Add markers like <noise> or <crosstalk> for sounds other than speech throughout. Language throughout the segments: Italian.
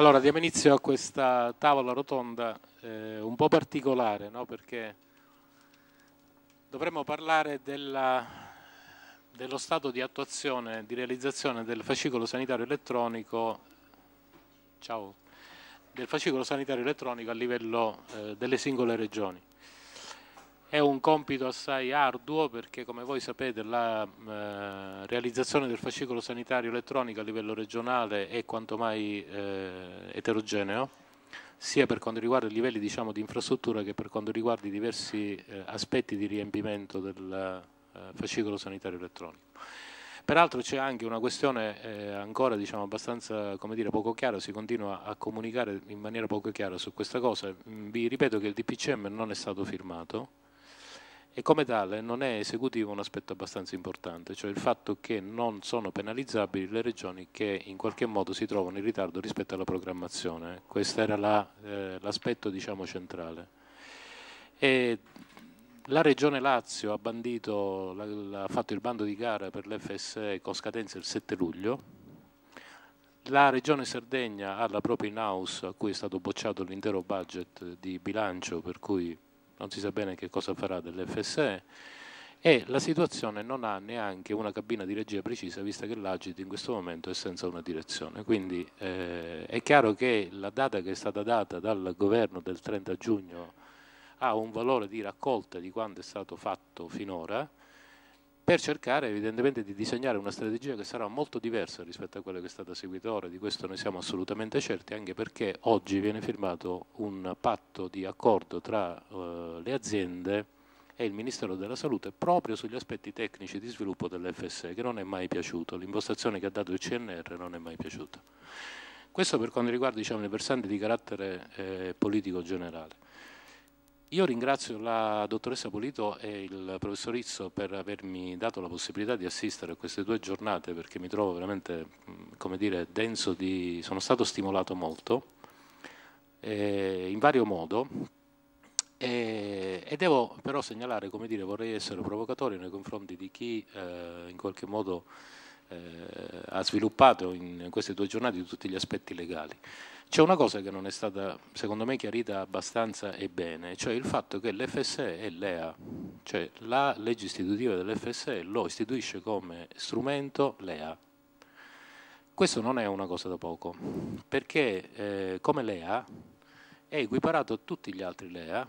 Allora, diamo inizio a questa tavola rotonda eh, un po' particolare, no? perché dovremmo parlare della, dello stato di attuazione, di realizzazione del fascicolo sanitario elettronico, ciao, del fascicolo sanitario elettronico a livello eh, delle singole regioni. È un compito assai arduo perché, come voi sapete, la eh, realizzazione del fascicolo sanitario elettronico a livello regionale è quanto mai eh, eterogeneo, sia per quanto riguarda i livelli diciamo, di infrastruttura che per quanto riguarda i diversi eh, aspetti di riempimento del eh, fascicolo sanitario elettronico. Peraltro c'è anche una questione eh, ancora diciamo, abbastanza dire, poco chiara, si continua a comunicare in maniera poco chiara su questa cosa. Mm, vi ripeto che il DPCM non è stato firmato, e come tale non è esecutivo un aspetto abbastanza importante, cioè il fatto che non sono penalizzabili le regioni che in qualche modo si trovano in ritardo rispetto alla programmazione. Questo era l'aspetto la, eh, diciamo, centrale. E la Regione Lazio ha, bandito, la, ha fatto il bando di gara per l'FSE con scadenza il 7 luglio, la Regione Sardegna ha la propria in-house a cui è stato bocciato l'intero budget di bilancio, per cui non si sa bene che cosa farà dell'FSE e la situazione non ha neanche una cabina di regia precisa vista che l'Agit in questo momento è senza una direzione. Quindi eh, è chiaro che la data che è stata data dal governo del 30 giugno ha un valore di raccolta di quanto è stato fatto finora per cercare evidentemente di disegnare una strategia che sarà molto diversa rispetto a quella che è stata seguita ora, di questo noi siamo assolutamente certi, anche perché oggi viene firmato un patto di accordo tra eh, le aziende e il Ministero della Salute proprio sugli aspetti tecnici di sviluppo dell'FSE, che non è mai piaciuto, l'impostazione che ha dato il CNR non è mai piaciuta. Questo per quanto riguarda diciamo, il versante di carattere eh, politico generale. Io ringrazio la dottoressa Polito e il professor Rizzo per avermi dato la possibilità di assistere a queste due giornate perché mi trovo veramente, come dire, denso di... sono stato stimolato molto eh, in vario modo eh, e, devo però segnalare, come dire, vorrei essere provocatorio nei confronti di chi eh, in qualche modo eh, ha sviluppato in queste due giornate tutti gli aspetti legali. C'è una cosa che non è stata, secondo me, chiarita abbastanza e bene, cioè il fatto che l'FSE è l'EA, cioè la legge istitutiva dell'FSE lo istituisce come strumento l'EA. Questo non è una cosa da poco, perché eh, come l'EA è equiparato a tutti gli altri LEA,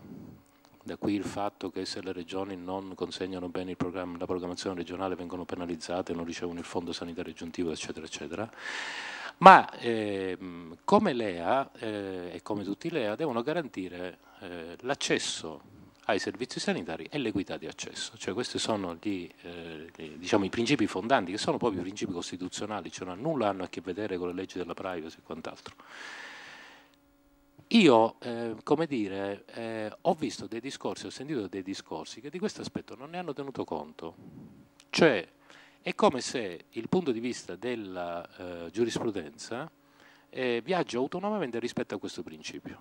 da qui il fatto che se le regioni non consegnano bene programma, la programmazione regionale vengono penalizzate, non ricevono il fondo sanitario aggiuntivo, eccetera, eccetera ma ehm, come LEA eh, e come tutti i LEA devono garantire eh, l'accesso ai servizi sanitari e l'equità di accesso, cioè questi sono gli, eh, gli, diciamo, i principi fondanti che sono proprio i principi costituzionali, cioè nulla hanno a che vedere con le leggi della privacy e quant'altro. Io, eh, come dire, eh, ho visto dei discorsi, ho sentito dei discorsi che di questo aspetto non ne hanno tenuto conto. Cioè, è come se il punto di vista della eh, giurisprudenza eh, viaggia autonomamente rispetto a questo principio,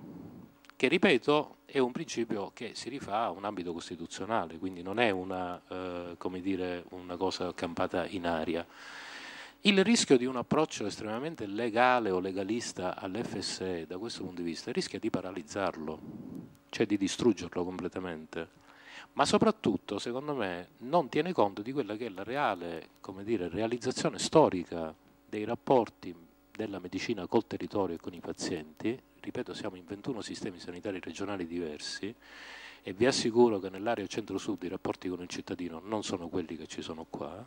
che ripeto è un principio che si rifà a un ambito costituzionale, quindi non è una, eh, dire, una cosa campata in aria. Il rischio di un approccio estremamente legale o legalista all'FSE da questo punto di vista rischia di paralizzarlo, cioè di distruggerlo completamente ma soprattutto, secondo me, non tiene conto di quella che è la reale dire, realizzazione storica dei rapporti della medicina col territorio e con i pazienti. Ripeto, siamo in 21 sistemi sanitari regionali diversi e vi assicuro che nell'area centro-sud i rapporti con il cittadino non sono quelli che ci sono qua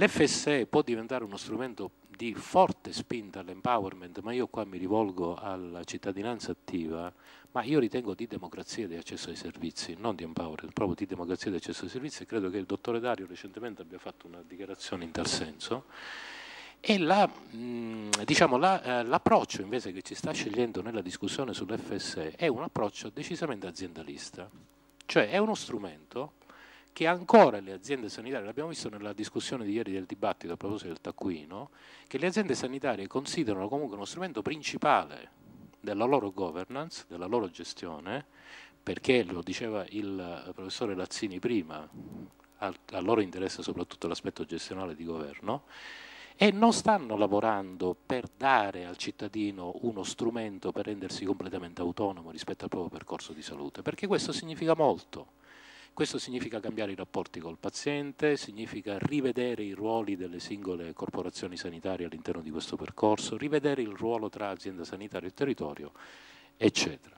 L'FSE può diventare uno strumento di forte spinta all'empowerment, ma io qua mi rivolgo alla cittadinanza attiva, ma io ritengo di democrazia di accesso ai servizi, non di empowerment, proprio di democrazia di accesso ai servizi, credo che il dottore Dario recentemente abbia fatto una dichiarazione in tal senso. E la, diciamo, la, eh, l'approccio invece che ci sta scegliendo nella discussione sull'FSE è un approccio decisamente aziendalista, cioè è uno strumento che ancora le aziende sanitarie, l'abbiamo visto nella discussione di ieri del dibattito a proposito del taccuino, che le aziende sanitarie considerano comunque uno strumento principale della loro governance, della loro gestione, perché lo diceva il eh, professore Lazzini prima, a, a loro interessa soprattutto l'aspetto gestionale di governo, e non stanno lavorando per dare al cittadino uno strumento per rendersi completamente autonomo rispetto al proprio percorso di salute, perché questo significa molto questo significa cambiare i rapporti col paziente, significa rivedere i ruoli delle singole corporazioni sanitarie all'interno di questo percorso, rivedere il ruolo tra azienda sanitaria e territorio, eccetera.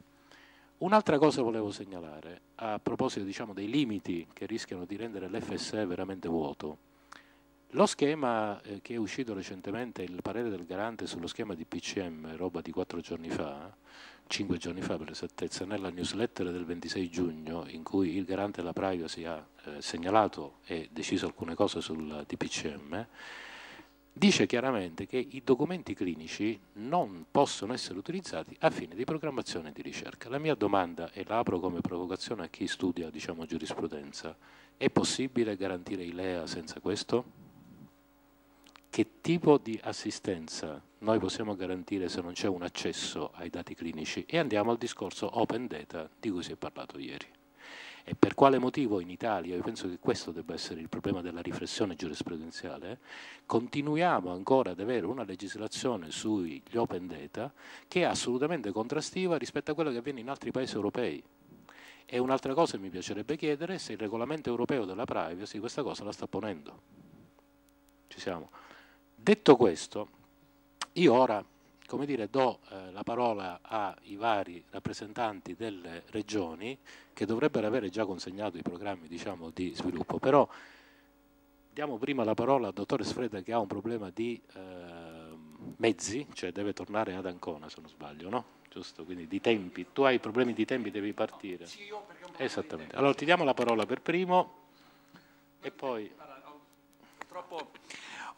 Un'altra cosa volevo segnalare, a proposito diciamo, dei limiti che rischiano di rendere l'FSE veramente vuoto, lo schema eh, che è uscito recentemente, il parere del garante sullo schema di PCM, roba di quattro giorni fa, cinque giorni fa per esattezza, nella newsletter del 26 giugno in cui il garante della privacy ha eh, segnalato e deciso alcune cose sul DPCM, dice chiaramente che i documenti clinici non possono essere utilizzati a fine di programmazione e di ricerca. La mia domanda, e la apro come provocazione a chi studia diciamo, giurisprudenza, è possibile garantire i LEA senza questo? Che tipo di assistenza noi possiamo garantire se non c'è un accesso ai dati clinici e andiamo al discorso open data di cui si è parlato ieri. E per quale motivo in Italia, io penso che questo debba essere il problema della riflessione giurisprudenziale, continuiamo ancora ad avere una legislazione sugli open data che è assolutamente contrastiva rispetto a quello che avviene in altri paesi europei. E un'altra cosa mi piacerebbe chiedere è se il regolamento europeo della privacy questa cosa la sta ponendo. Ci siamo. Detto questo, io ora come dire, do eh, la parola ai vari rappresentanti delle regioni che dovrebbero avere già consegnato i programmi diciamo, di sviluppo, però diamo prima la parola al dottore Sfreda che ha un problema di eh, mezzi, cioè deve tornare ad Ancona se non sbaglio, no? Giusto, quindi di tempi, tu hai problemi di tempi, devi partire. Sì, io perché ho Esattamente. Allora ti diamo la parola per primo e poi... Purtroppo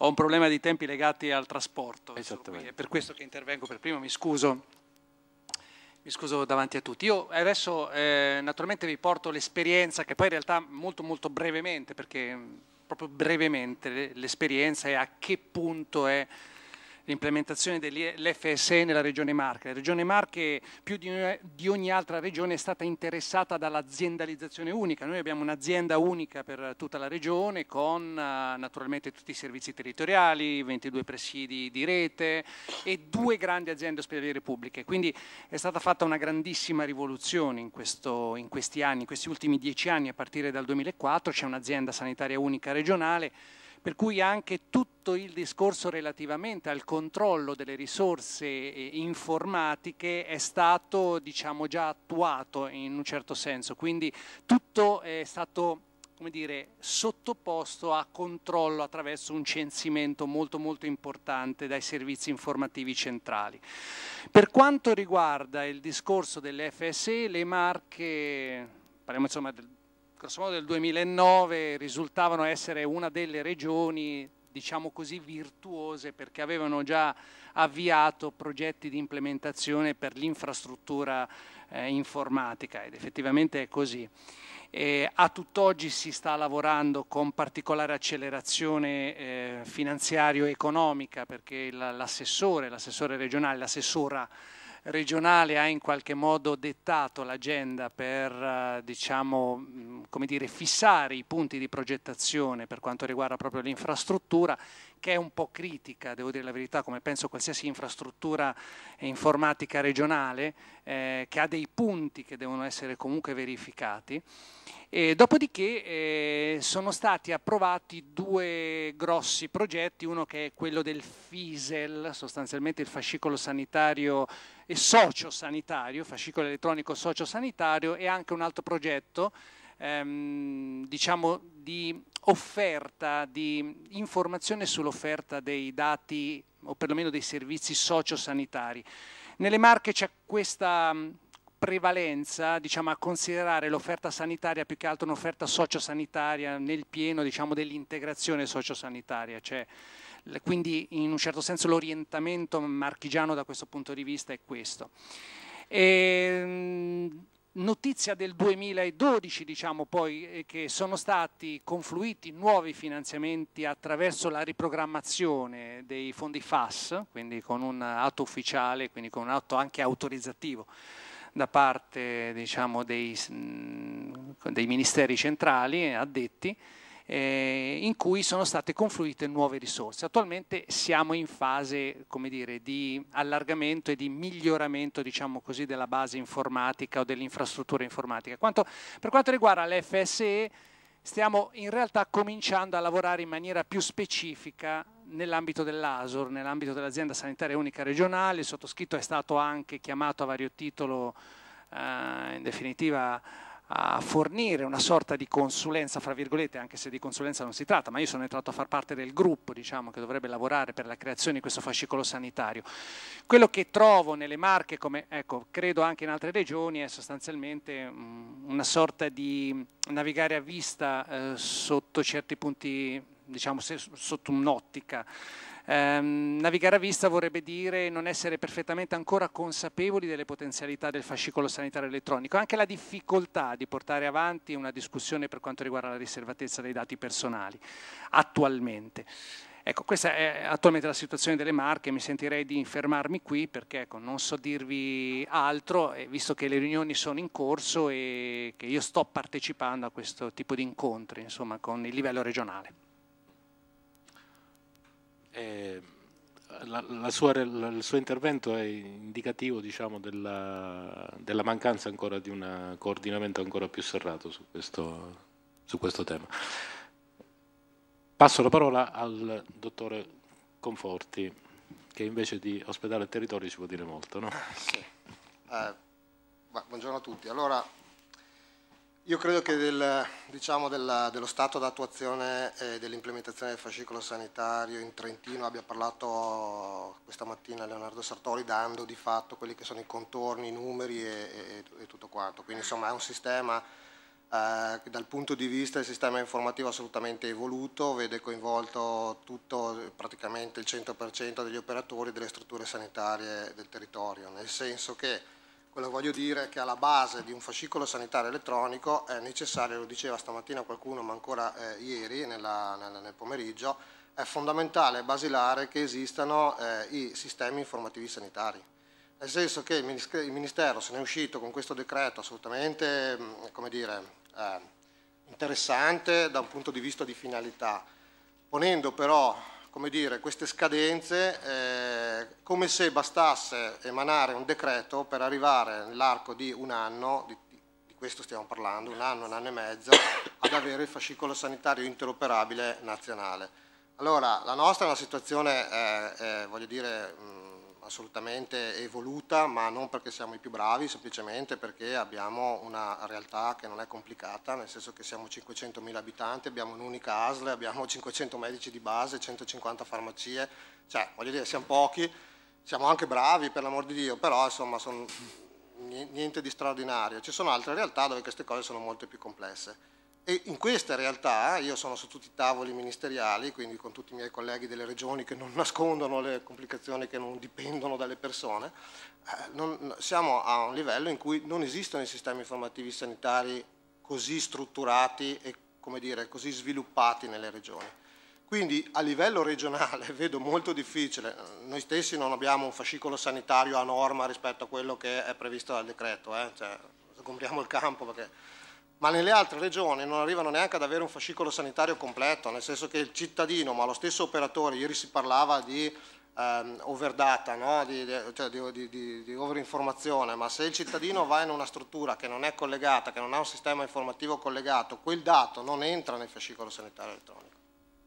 ho un problema di tempi legati al trasporto. È per questo che intervengo per primo, mi scuso. Mi scuso davanti a tutti. Io adesso eh, naturalmente vi porto l'esperienza, che poi in realtà molto molto brevemente, perché mm, proprio brevemente l'esperienza e a che punto è l'implementazione dell'FSE nella Regione Marche. La Regione Marche più di ogni altra regione è stata interessata dall'aziendalizzazione unica. Noi abbiamo un'azienda unica per tutta la regione con eh, naturalmente tutti i servizi territoriali, 22 presidi di rete e due grandi aziende ospedaliere pubbliche. Quindi è stata fatta una grandissima rivoluzione in, questo, in questi anni, in questi ultimi dieci anni a partire dal 2004 c'è un'azienda sanitaria unica regionale per cui anche tutto il discorso relativamente al controllo delle risorse eh, informatiche è stato diciamo, già attuato in un certo senso, quindi tutto è stato come dire, sottoposto a controllo attraverso un censimento molto molto importante dai servizi informativi centrali. Per quanto riguarda il discorso delle FSE, le marche parliamo insomma del, modo del 2009 risultavano essere una delle regioni diciamo così virtuose perché avevano già avviato progetti di implementazione per l'infrastruttura eh, informatica ed effettivamente è così. E a tutt'oggi si sta lavorando con particolare accelerazione eh, finanziario-economica perché l'assessore, l'assessore regionale, l'assessora regionale ha in qualche modo dettato l'agenda per eh, diciamo, mm, come dire, fissare i punti di progettazione per quanto riguarda proprio l'infrastruttura, che è un po' critica, devo dire la verità, come penso qualsiasi infrastruttura informatica regionale, eh, che ha dei punti che devono essere comunque verificati. E dopodiché eh, sono stati approvati due grossi progetti, uno che è quello del FISEL, sostanzialmente il fascicolo sanitario e sociosanitario, fascicolo elettronico sociosanitario e anche un altro progetto ehm, diciamo di offerta, di informazione sull'offerta dei dati o perlomeno dei servizi sociosanitari. Nelle Marche c'è questa mm, prevalenza diciamo, a considerare l'offerta sanitaria più che altro un'offerta sociosanitaria nel pieno diciamo, dell'integrazione sociosanitaria, cioè quindi in un certo senso l'orientamento marchigiano da questo punto di vista è questo. E, ehm, notizia del 2012, diciamo poi, eh, che sono stati confluiti nuovi finanziamenti attraverso la riprogrammazione dei fondi FAS, quindi con un atto ufficiale, quindi con un atto anche autorizzativo da parte diciamo, dei, dei ministeri centrali eh, addetti eh, in cui sono state confluite nuove risorse. Attualmente siamo in fase dire, di allargamento e di miglioramento diciamo così, della base informatica o dell'infrastruttura informatica. Quanto, per quanto riguarda l'FSE, stiamo in realtà cominciando a lavorare in maniera più specifica nell'ambito dell'ASOR, nell'ambito dell'azienda sanitaria unica regionale, il sottoscritto è stato anche chiamato a vario titolo, eh, in definitiva a fornire una sorta di consulenza, fra virgolette, anche se di consulenza non si tratta, ma io sono entrato a far parte del gruppo diciamo, che dovrebbe lavorare per la creazione di questo fascicolo sanitario. Quello che trovo nelle Marche, come ecco, credo anche in altre regioni, è sostanzialmente mm, una sorta di navigare a vista eh, sotto certi punti, diciamo, se, sotto un'ottica Ehm, navigare a vista vorrebbe dire non essere perfettamente ancora consapevoli delle potenzialità del fascicolo sanitario elettronico, anche la difficoltà di portare avanti una discussione per quanto riguarda la riservatezza dei dati personali attualmente. Ecco, questa è attualmente la situazione delle Marche, mi sentirei di fermarmi qui perché ecco, non so dirvi altro, eh, visto che le riunioni sono in corso e che io sto partecipando a questo tipo di incontri, insomma, con il livello regionale. Eh, la, la sua, la, il suo intervento è indicativo diciamo, della, della, mancanza ancora di un coordinamento ancora più serrato su questo, su questo tema. Passo la parola al dottore Conforti, che invece di ospedale e territorio ci può dire molto. No? Sì. Eh, buongiorno a tutti. Allora, io credo che del, diciamo della, dello stato d'attuazione e dell'implementazione del fascicolo sanitario in Trentino abbia parlato questa mattina Leonardo Sartori dando di fatto quelli che sono i contorni, i numeri e, e, e tutto quanto. Quindi insomma è un sistema eh, dal punto di vista del sistema informativo assolutamente evoluto, vede coinvolto tutto, praticamente il 100% degli operatori delle strutture sanitarie del territorio, nel senso che quello che voglio dire è che alla base di un fascicolo sanitario elettronico è necessario, lo diceva stamattina qualcuno, ma ancora eh, ieri nella, nel, nel, pomeriggio, è fondamentale e basilare che esistano eh, i sistemi informativi sanitari. Nel senso che il Ministero se ne è uscito con questo decreto assolutamente mm, dire, eh, interessante da un punto di vista di finalità, ponendo però come dire, queste scadenze eh, come se bastasse emanare un decreto per arrivare nell'arco di un anno, di, di, questo stiamo parlando, un anno, un anno e mezzo, ad avere il fascicolo sanitario interoperabile nazionale. Allora, la nostra è una situazione, eh, eh, voglio dire, mh, assolutamente evoluta, ma non perché siamo i più bravi, semplicemente perché abbiamo una realtà che non è complicata, nel senso che siamo 500.000 abitanti, abbiamo un'unica ASL, abbiamo 500 medici di base, 150 farmacie, cioè voglio dire siamo pochi, siamo anche bravi per l'amor di Dio, però insomma sono niente di straordinario. Ci sono altre realtà dove queste cose sono molto più complesse. E in questa realtà io sono su tutti i tavoli ministeriali, quindi con tutti i miei colleghi delle regioni che non <laughs> nascondono le complicazioni che non dipendono dalle persone, eh, non, siamo a un livello in cui non esistono i sistemi informativi sanitari così strutturati e dire, così sviluppati nelle regioni. Quindi a livello regionale <laughs> vedo molto difficile, noi stessi non abbiamo un fascicolo sanitario a norma rispetto a quello che è previsto dal decreto, eh? cioè, compriamo il campo perché ma nelle altre regioni non arrivano neanche ad avere un fascicolo sanitario completo, nel senso che il cittadino, ma lo stesso operatore, ieri si parlava di ehm, overdata, no? di, di, cioè di, di, overinformazione, ma se il cittadino va in una struttura che non è collegata, che non ha un sistema informativo collegato, quel dato non entra nel fascicolo sanitario elettronico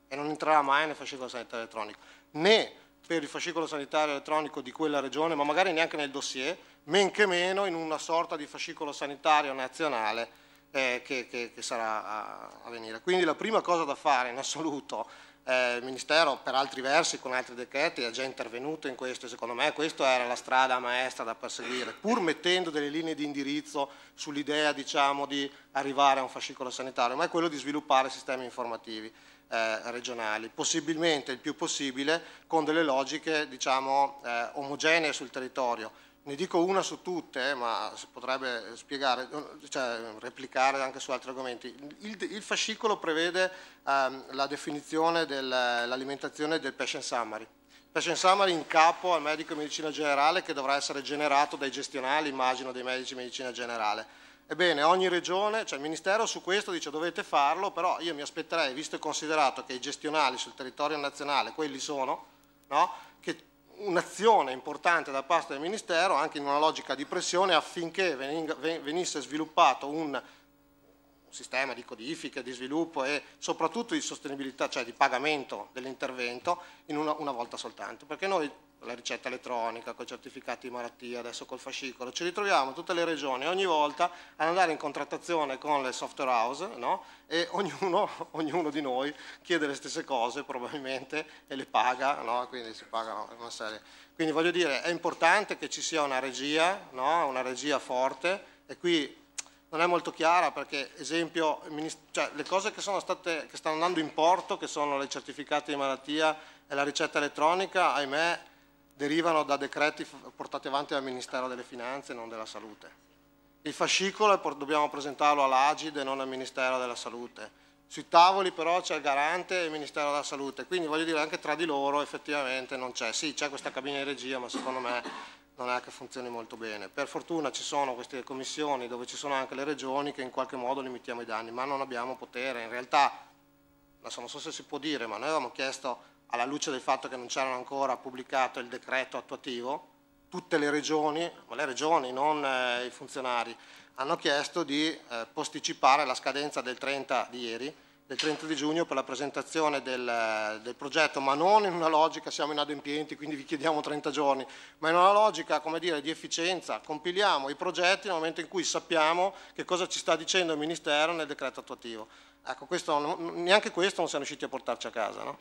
e non entrerà mai nel fascicolo sanitario elettronico, né per il fascicolo sanitario elettronico di quella regione, ma magari neanche nel dossier, men che meno in una sorta di fascicolo sanitario nazionale eh, che, che, che, sarà a, a, venire. Quindi la prima cosa da fare in assoluto, eh, il Ministero per altri versi, con altri decreti, è già intervenuto in questo e secondo me questa era la strada maestra da perseguire, pur mettendo delle linee di indirizzo sull'idea diciamo, di arrivare a un fascicolo sanitario, ma è quello di sviluppare sistemi informativi. Eh, regionali, possibilmente il più possibile con delle logiche diciamo, eh, omogenee sul territorio ne dico una su tutte, eh, ma si potrebbe spiegare, cioè replicare anche su altri argomenti. Il, il fascicolo prevede ehm, la definizione dell'alimentazione del patient summary. Patient summary in capo al medico di medicina generale che dovrà essere generato dai gestionali, immagino, dei medici di medicina generale. Ebbene, ogni regione, cioè il Ministero su questo dice dovete farlo, però io mi aspetterei, visto e considerato che i gestionali sul territorio nazionale, quelli sono, no? che un'azione importante da parte del Ministero, anche in una logica di pressione, affinché venisse sviluppato un sistema di codifica, di sviluppo e soprattutto di sostenibilità, cioè di pagamento dell'intervento, in una, una volta soltanto. Perché noi la ricetta elettronica, con i certificati di malattia, adesso col fascicolo, ci ritroviamo tutte le regioni ogni volta ad andare in contrattazione con le software house no? e ognuno, <laughs> ognuno, di noi chiede le stesse cose probabilmente e le paga, no? quindi si pagano una serie. Quindi voglio dire, è importante che ci sia una regia, no? una regia forte e qui non è molto chiara perché esempio cioè, le cose che, state, che stanno andando in porto che sono le certificati di malattia e la ricetta elettronica ahimè derivano da decreti portati avanti dal Ministero delle Finanze e non della Salute. Il fascicolo dobbiamo presentarlo all'Agid e non al Ministero della Salute. Sui tavoli però c'è il garante e il Ministero della Salute, quindi voglio dire anche tra di loro effettivamente non c'è. Sì, c'è questa cabina di regia, ma secondo me non è che funzioni molto bene. Per fortuna ci sono queste commissioni dove ci sono anche le regioni che in qualche modo limitiamo i danni, ma non abbiamo potere. In realtà, non so se si può dire, ma noi avevamo chiesto alla luce del fatto che non c'erano ancora pubblicato il decreto attuativo, tutte le regioni, le regioni non eh, i funzionari, hanno chiesto di eh, posticipare la scadenza del 30 di ieri, del 30 di giugno per la presentazione del, eh, del, progetto, ma non in una logica siamo inadempienti, quindi vi chiediamo 30 giorni, ma in una logica dire, di efficienza. Compiliamo i progetti nel momento in cui sappiamo che cosa ci sta dicendo il Ministero nel decreto attuativo. Ecco, questo, neanche questo non siamo riusciti a portarci a casa. No?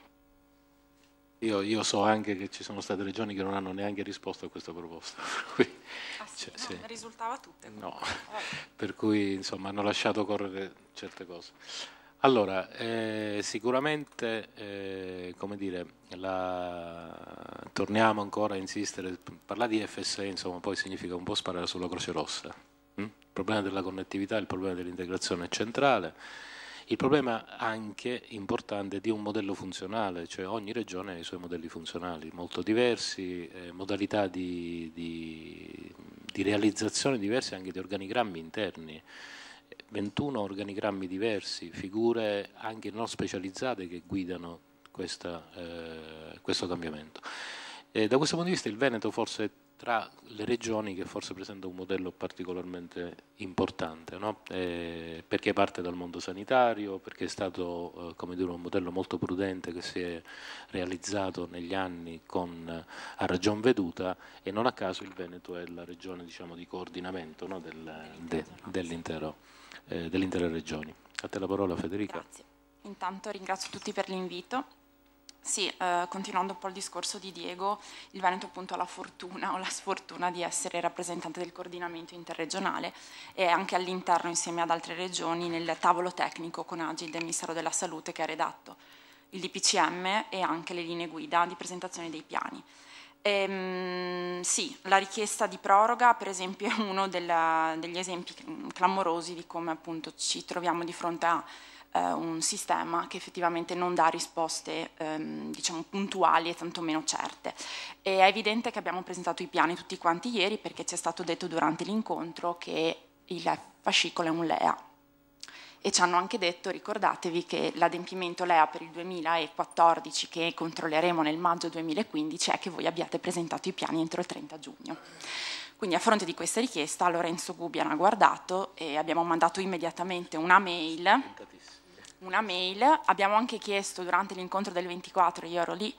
Io, io, so anche che ci sono state regioni che non hanno neanche risposto a questa proposta. <laughs> ah, sì, cioè, no, sì. risultava tutte. No, <laughs> per cui insomma hanno lasciato correre certe cose. Allora, eh, sicuramente, eh, come dire, la... torniamo ancora a insistere, parlare di FSE insomma poi significa un po' sparare sulla Croce Rossa. Mm? Il problema della connettività, il problema dell'integrazione centrale il problema anche importante è di un modello funzionale, cioè ogni regione ha i suoi modelli funzionali molto diversi, eh, modalità di, di, di realizzazione diverse anche di organigrammi interni. 21 organigrammi diversi, figure anche non specializzate che guidano questa, eh, questo cambiamento. E eh, da questo punto di vista il Veneto forse è tra le regioni che forse presenta un modello particolarmente importante, no? eh, perché parte dal mondo sanitario, perché è stato eh, dire, un modello molto prudente che si è realizzato negli anni con, eh, a ragion veduta e non a caso il Veneto è la regione diciamo, di coordinamento no? Del, de, dell'intero, eh, dell'intera regione. A te la parola Federica. Grazie. Intanto ringrazio tutti per l'invito sì, eh, continuando un po' il discorso di Diego, il Veneto appunto ha la fortuna o la sfortuna di essere rappresentante del coordinamento interregionale e anche all'interno insieme ad altre regioni nel tavolo tecnico con Agi, del Ministero della Salute che ha redatto il DPCM e anche le linee guida di presentazione dei piani. Ehm, sì, la richiesta di proroga per esempio è uno della, degli esempi clamorosi di come appunto ci troviamo di fronte a eh, un sistema che effettivamente non dà risposte ehm, diciamo puntuali e tantomeno certe. E è evidente che abbiamo presentato i piani tutti quanti ieri perché ci è stato detto durante l'incontro che il fascicolo è un LEA e ci hanno anche detto, ricordatevi, che l'adempimento LEA per il 2014 che controlleremo nel maggio 2015 è che voi abbiate presentato i piani entro il 30 giugno. Quindi a fronte di questa richiesta Lorenzo Gubbian ha guardato e abbiamo mandato immediatamente una mail una mail, abbiamo anche chiesto durante l'incontro del 24, io ero lì,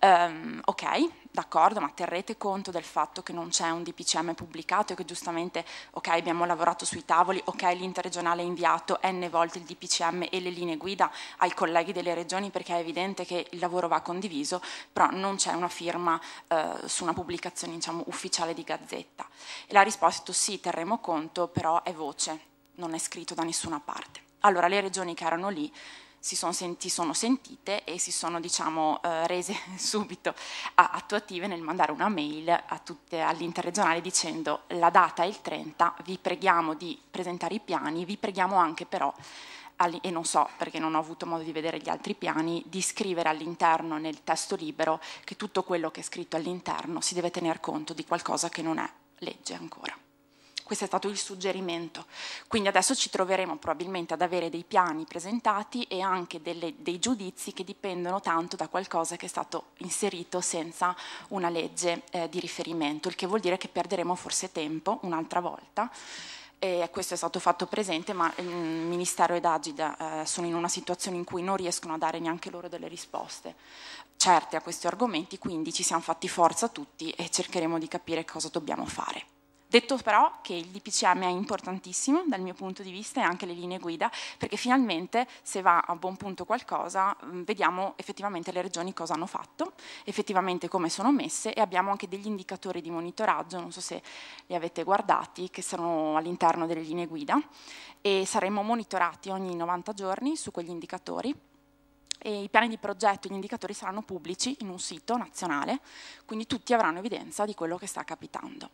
um, ok, d'accordo, ma terrete conto del fatto che non c'è un DPCM pubblicato e che giustamente, ok, abbiamo lavorato sui tavoli, ok, l'interregionale ha inviato n volte il DPCM e le linee guida ai colleghi delle regioni perché è evidente che il lavoro va condiviso, però non c'è una firma uh, su una pubblicazione diciamo, ufficiale di gazzetta. E la risposta è sì, terremo conto, però è voce, non è scritto da nessuna parte. Allora le regioni che erano lì si sono, senti, sono sentite e si sono diciamo, eh, rese <laughs> subito attuative nel mandare una mail all'interregionale dicendo la data è il 30, vi preghiamo di presentare i piani, vi preghiamo anche però e non so perché non ho avuto modo di vedere gli altri piani, di scrivere all'interno nel testo libero che tutto quello che è scritto all'interno si deve tener conto di qualcosa che non è legge ancora. Questo è stato il suggerimento. Quindi adesso ci troveremo probabilmente ad avere dei piani presentati e anche delle, dei giudizi che dipendono tanto da qualcosa che è stato inserito senza una legge eh, di riferimento, il che vuol dire che perderemo forse tempo un'altra volta. E questo è stato fatto presente, ma il Ministero ed Agida eh, sono in una situazione in cui non riescono a dare neanche loro delle risposte certe a questi argomenti, quindi ci siamo fatti forza tutti e cercheremo di capire cosa dobbiamo fare. Detto però che il DPCM è importantissimo dal mio punto di vista e anche le linee guida, perché finalmente se va a buon punto qualcosa mm, vediamo effettivamente le regioni cosa hanno fatto, effettivamente come sono messe e abbiamo anche degli indicatori di monitoraggio, non so se li avete guardati, che sono all'interno delle linee guida e saremo monitorati ogni 90 giorni su quegli indicatori e i piani di progetto e gli indicatori saranno pubblici in un sito nazionale, quindi tutti avranno evidenza di quello che sta capitando.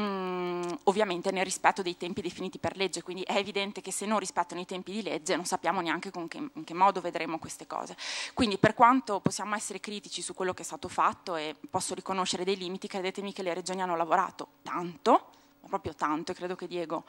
Mm, ovviamente nel rispetto dei tempi definiti per legge, quindi è evidente che se non rispettano i tempi di legge non sappiamo neanche che, in che modo vedremo queste cose. Quindi per quanto possiamo essere critici su quello che è stato fatto e posso riconoscere dei limiti, credetemi che le regioni hanno lavorato tanto, proprio tanto, e credo che Diego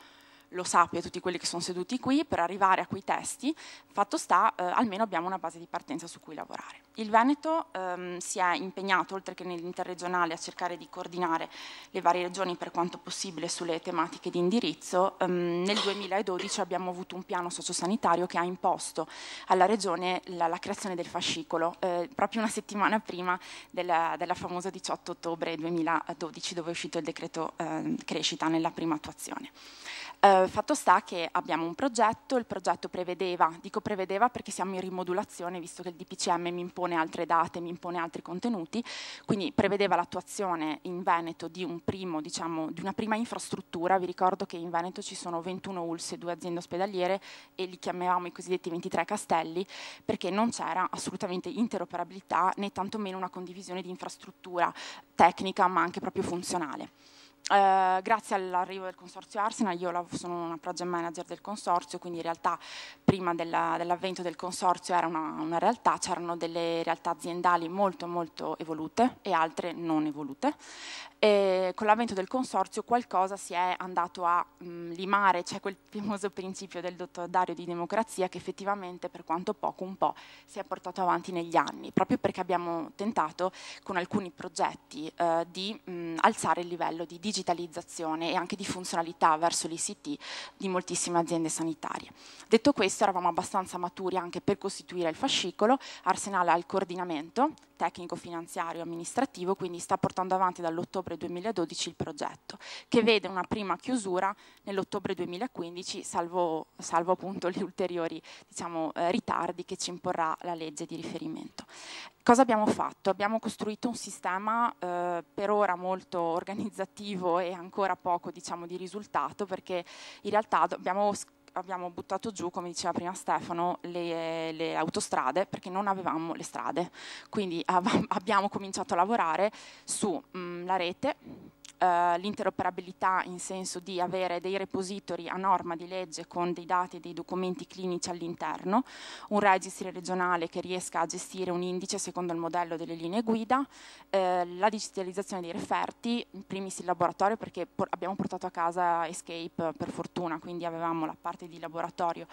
lo sappia tutti quelli che sono seduti qui per arrivare a quei testi, fatto sta eh, almeno abbiamo una base di partenza su cui lavorare. Il Veneto ehm, si è impegnato oltre che nell'interregionale a cercare di coordinare le varie regioni per quanto possibile sulle tematiche di indirizzo. Ehm, nel 2012 abbiamo avuto un piano sociosanitario che ha imposto alla regione la, la creazione del fascicolo, eh, proprio una settimana prima della, della, famosa 18 ottobre 2012 dove è uscito il decreto eh, crescita nella prima attuazione. Eh, fatto sta che abbiamo un progetto, il progetto prevedeva, dico prevedeva perché siamo in rimodulazione visto che il DPCM mi impone altre date, mi impone altri contenuti, quindi prevedeva l'attuazione in Veneto di, un primo, diciamo, di una prima infrastruttura, vi ricordo che in Veneto ci sono 21 ULS e due aziende ospedaliere e li chiamavamo i cosiddetti 23 castelli perché non c'era assolutamente interoperabilità né tantomeno una condivisione di infrastruttura tecnica ma anche proprio funzionale. Eh, grazie all'arrivo del consorzio Arsenal, io sono una project manager del consorzio, quindi in realtà prima dell'avvento dell del consorzio era una, una realtà, c'erano delle realtà aziendali molto molto evolute e altre non evolute e con l'avvento del consorzio qualcosa si è andato a mh, mm, limare, c'è quel famoso principio del dottor Dario di democrazia che effettivamente per quanto poco un po' si è portato avanti negli anni, proprio perché abbiamo tentato con alcuni progetti eh, di mh, mm, alzare il livello di digitalizzazione e anche di funzionalità verso l'ICT di moltissime aziende sanitarie. Detto questo eravamo abbastanza maturi anche per costituire il fascicolo, Arsenale al coordinamento tecnico, finanziario, e amministrativo, quindi sta portando avanti dall'ottobre febbraio 2012 il progetto, che vede una prima chiusura nell'ottobre 2015, salvo, salvo, appunto gli ulteriori diciamo, eh, ritardi che ci imporrà la legge di riferimento. Cosa abbiamo fatto? Abbiamo costruito un sistema eh, per ora molto organizzativo e ancora poco diciamo, di risultato, perché in realtà abbiamo abbiamo buttato giù, come diceva prima Stefano, le, le autostrade perché non avevamo le strade. Quindi ab <laughs> abbiamo cominciato a lavorare sulla mm, rete eh, l'interoperabilità in senso di avere dei repository a norma di legge con dei dati e dei documenti clinici all'interno, un registry regionale che riesca a gestire un indice secondo il modello delle linee guida, eh, la digitalizzazione dei referti, in primis il laboratorio perché por abbiamo portato a casa Escape per fortuna, quindi avevamo la parte di laboratorio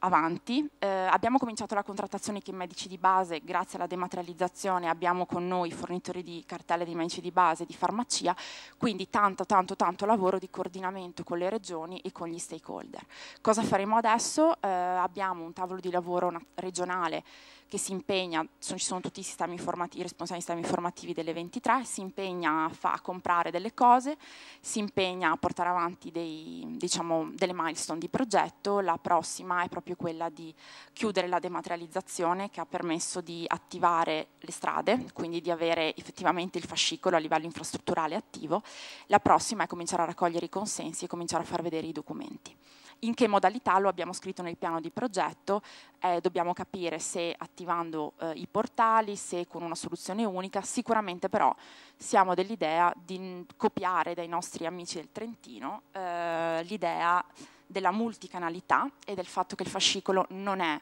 avanti. Eh, abbiamo cominciato la contrattazione che i medici di base, grazie alla dematerializzazione, abbiamo con noi fornitori di cartelle dei medici di base, di farmacia, quindi tanto, tanto, tanto lavoro di coordinamento con le regioni e con gli stakeholder. Cosa faremo adesso? Eh, abbiamo un tavolo di lavoro regionale che si impegna, ci sono tutti i, sistemi formativi, i responsabili dei sistemi formativi delle 23, si impegna a, fa, a, comprare delle cose, si impegna a portare avanti dei, diciamo, delle milestone di progetto, la prossima è proprio quella di chiudere la dematerializzazione che ha permesso di attivare le strade, quindi di avere effettivamente il fascicolo a livello infrastrutturale attivo, la prossima è cominciare a raccogliere i consensi e cominciare a far vedere i documenti in che modalità lo abbiamo scritto nel piano di progetto, eh, dobbiamo capire se attivando eh, i portali, se con una soluzione unica, sicuramente però siamo dell'idea di copiare dai nostri amici del Trentino eh, l'idea della multicanalità e del fatto che il fascicolo non è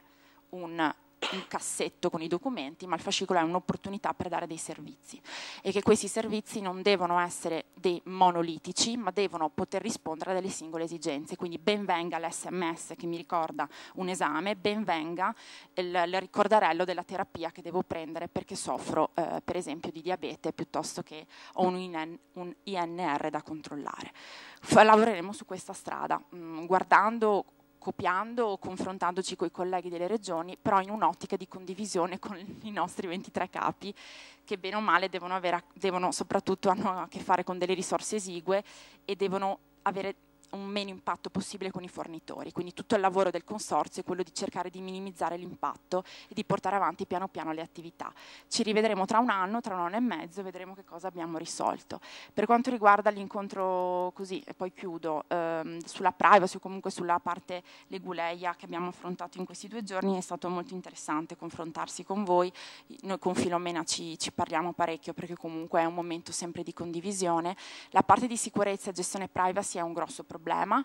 un un cassetto con i documenti, ma il fascicolo è un'opportunità per dare dei servizi e che questi servizi non devono essere dei monolitici, ma devono poter rispondere a delle singole esigenze. Quindi ben venga l'SMS che mi ricorda un esame, ben venga il, il ricordarello della terapia che devo prendere perché soffro eh, per esempio di diabete piuttosto che ho un, IN, un INR da controllare. lavoreremo su questa strada, mh, mm, guardando copiando o confrontandoci con i colleghi delle regioni, però in un'ottica di condivisione con i nostri 23 capi, che bene o male devono, avere, devono soprattutto hanno a che fare con delle risorse esigue e devono avere un meno impatto possibile con i fornitori. Quindi tutto il lavoro del consorzio è quello di cercare di minimizzare l'impatto e di portare avanti piano piano le attività. Ci rivedremo tra un anno, tra un anno e mezzo, vedremo che cosa abbiamo risolto. Per quanto riguarda l'incontro, così e poi chiudo, ehm, sulla privacy o comunque sulla parte leguleia che abbiamo affrontato in questi due giorni, è stato molto interessante confrontarsi con voi. Noi con Filomena ci, ci parliamo parecchio perché comunque è un momento sempre di condivisione. La parte di sicurezza e gestione privacy è un grosso problema problema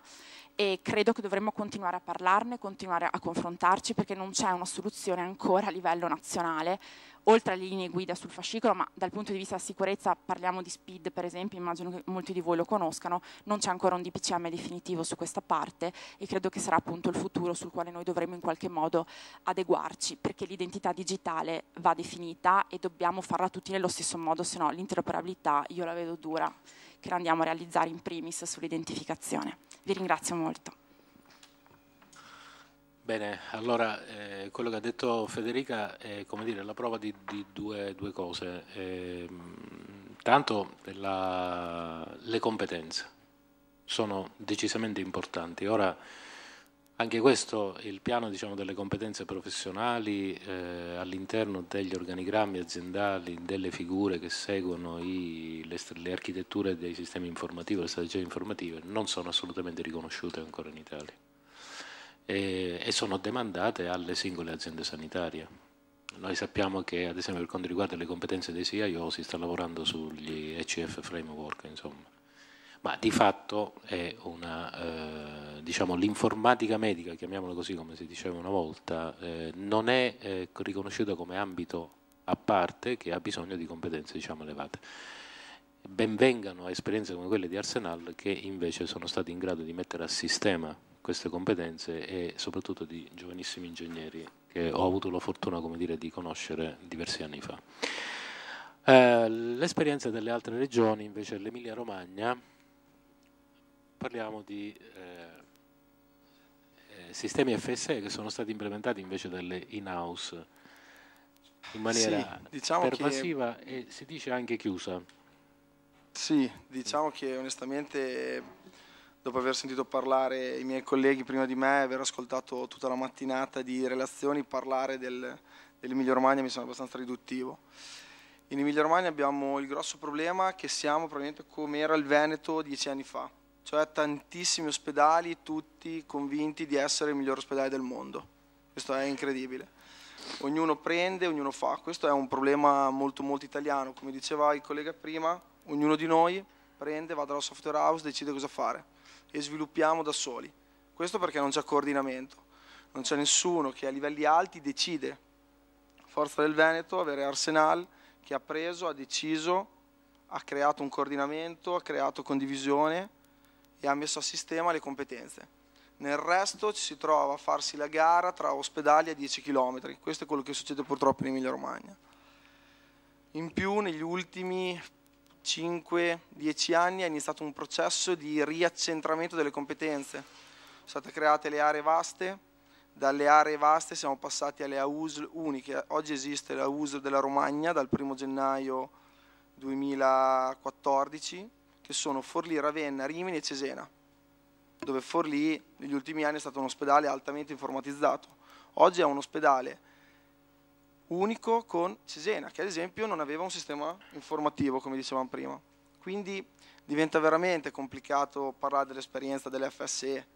e credo che dovremmo continuare a parlarne, continuare a confrontarci perché non c'è una soluzione ancora a livello nazionale, oltre alle linee guida sul fascicolo, ma dal punto di vista della sicurezza parliamo di SPID per esempio, immagino che molti di voi lo conoscano, non c'è ancora un DPCM definitivo su questa parte e credo che sarà appunto il futuro sul quale noi dovremo in qualche modo adeguarci perché l'identità digitale va definita e dobbiamo farla tutti nello stesso modo, se no l'interoperabilità io la vedo dura che andiamo a realizzare in primis sull'identificazione. Vi ringrazio molto. Bene, allora eh, quello che ha detto Federica è come dire, la prova di, di due, due, cose. Eh, tanto la, le competenze sono decisamente importanti. Ora, anche questo, il piano diciamo, delle competenze professionali eh, all'interno degli organigrammi aziendali, delle figure che seguono i, le, le, architetture dei sistemi informativi, le strategie informative, non sono assolutamente riconosciute ancora in Italia e, e sono demandate alle singole aziende sanitarie. Noi sappiamo che, ad esempio, per quanto riguarda le competenze dei CIO, si sta lavorando sugli ECF framework, insomma ma di fatto è una, eh, diciamo, l'informatica medica, chiamiamola così come si diceva una volta, eh, non è eh, riconosciuta come ambito a parte che ha bisogno di competenze diciamo, elevate. Benvengano a esperienze come quelle di Arsenal che invece sono stati in grado di mettere a sistema queste competenze e soprattutto di giovanissimi ingegneri che ho avuto la fortuna dire, di conoscere diversi anni fa. Eh, l'esperienza delle altre regioni, invece l'Emilia Romagna, parliamo di eh, eh sistemi FSE che sono stati implementati invece dalle in-house in maniera sì, diciamo pervasiva che... e si dice anche chiusa. Sì, diciamo che onestamente dopo aver sentito parlare i miei colleghi prima di me, aver ascoltato tutta la mattinata di relazioni, parlare del, dell'Emilia Romagna mi sembra abbastanza riduttivo. In Emilia Romagna abbiamo il grosso problema che siamo probabilmente come era il Veneto dieci anni fa cioè tantissimi ospedali, tutti convinti di essere il miglior ospedale del mondo. Questo è incredibile. Ognuno prende, ognuno fa. Questo è un problema molto molto italiano. Come diceva il collega prima, ognuno di noi prende, va dalla software house, decide cosa fare e sviluppiamo da soli. Questo perché non c'è coordinamento, non c'è nessuno che a livelli alti decide. Forza del Veneto, avere Arsenal che ha preso, ha deciso, ha creato un coordinamento, ha creato condivisione e ha messo a sistema le competenze. Nel resto ci si trova a farsi la gara tra ospedali a 10 km, questo è quello che succede purtroppo in Emilia Romagna. In più negli ultimi 5-10 anni è iniziato un processo di riaccentramento delle competenze, sono state create le aree vaste, dalle aree vaste siamo passati alle AUSL uniche, oggi esiste la AUSL della Romagna dal 1 gennaio 2014 che sono Forlì, Ravenna, Rimini e Cesena, dove Forlì negli ultimi anni è stato un ospedale altamente informatizzato. Oggi è un ospedale unico con Cesena, che ad esempio non aveva un sistema informativo, come dicevamo prima. Quindi diventa veramente complicato parlare dell'esperienza dell'FSE.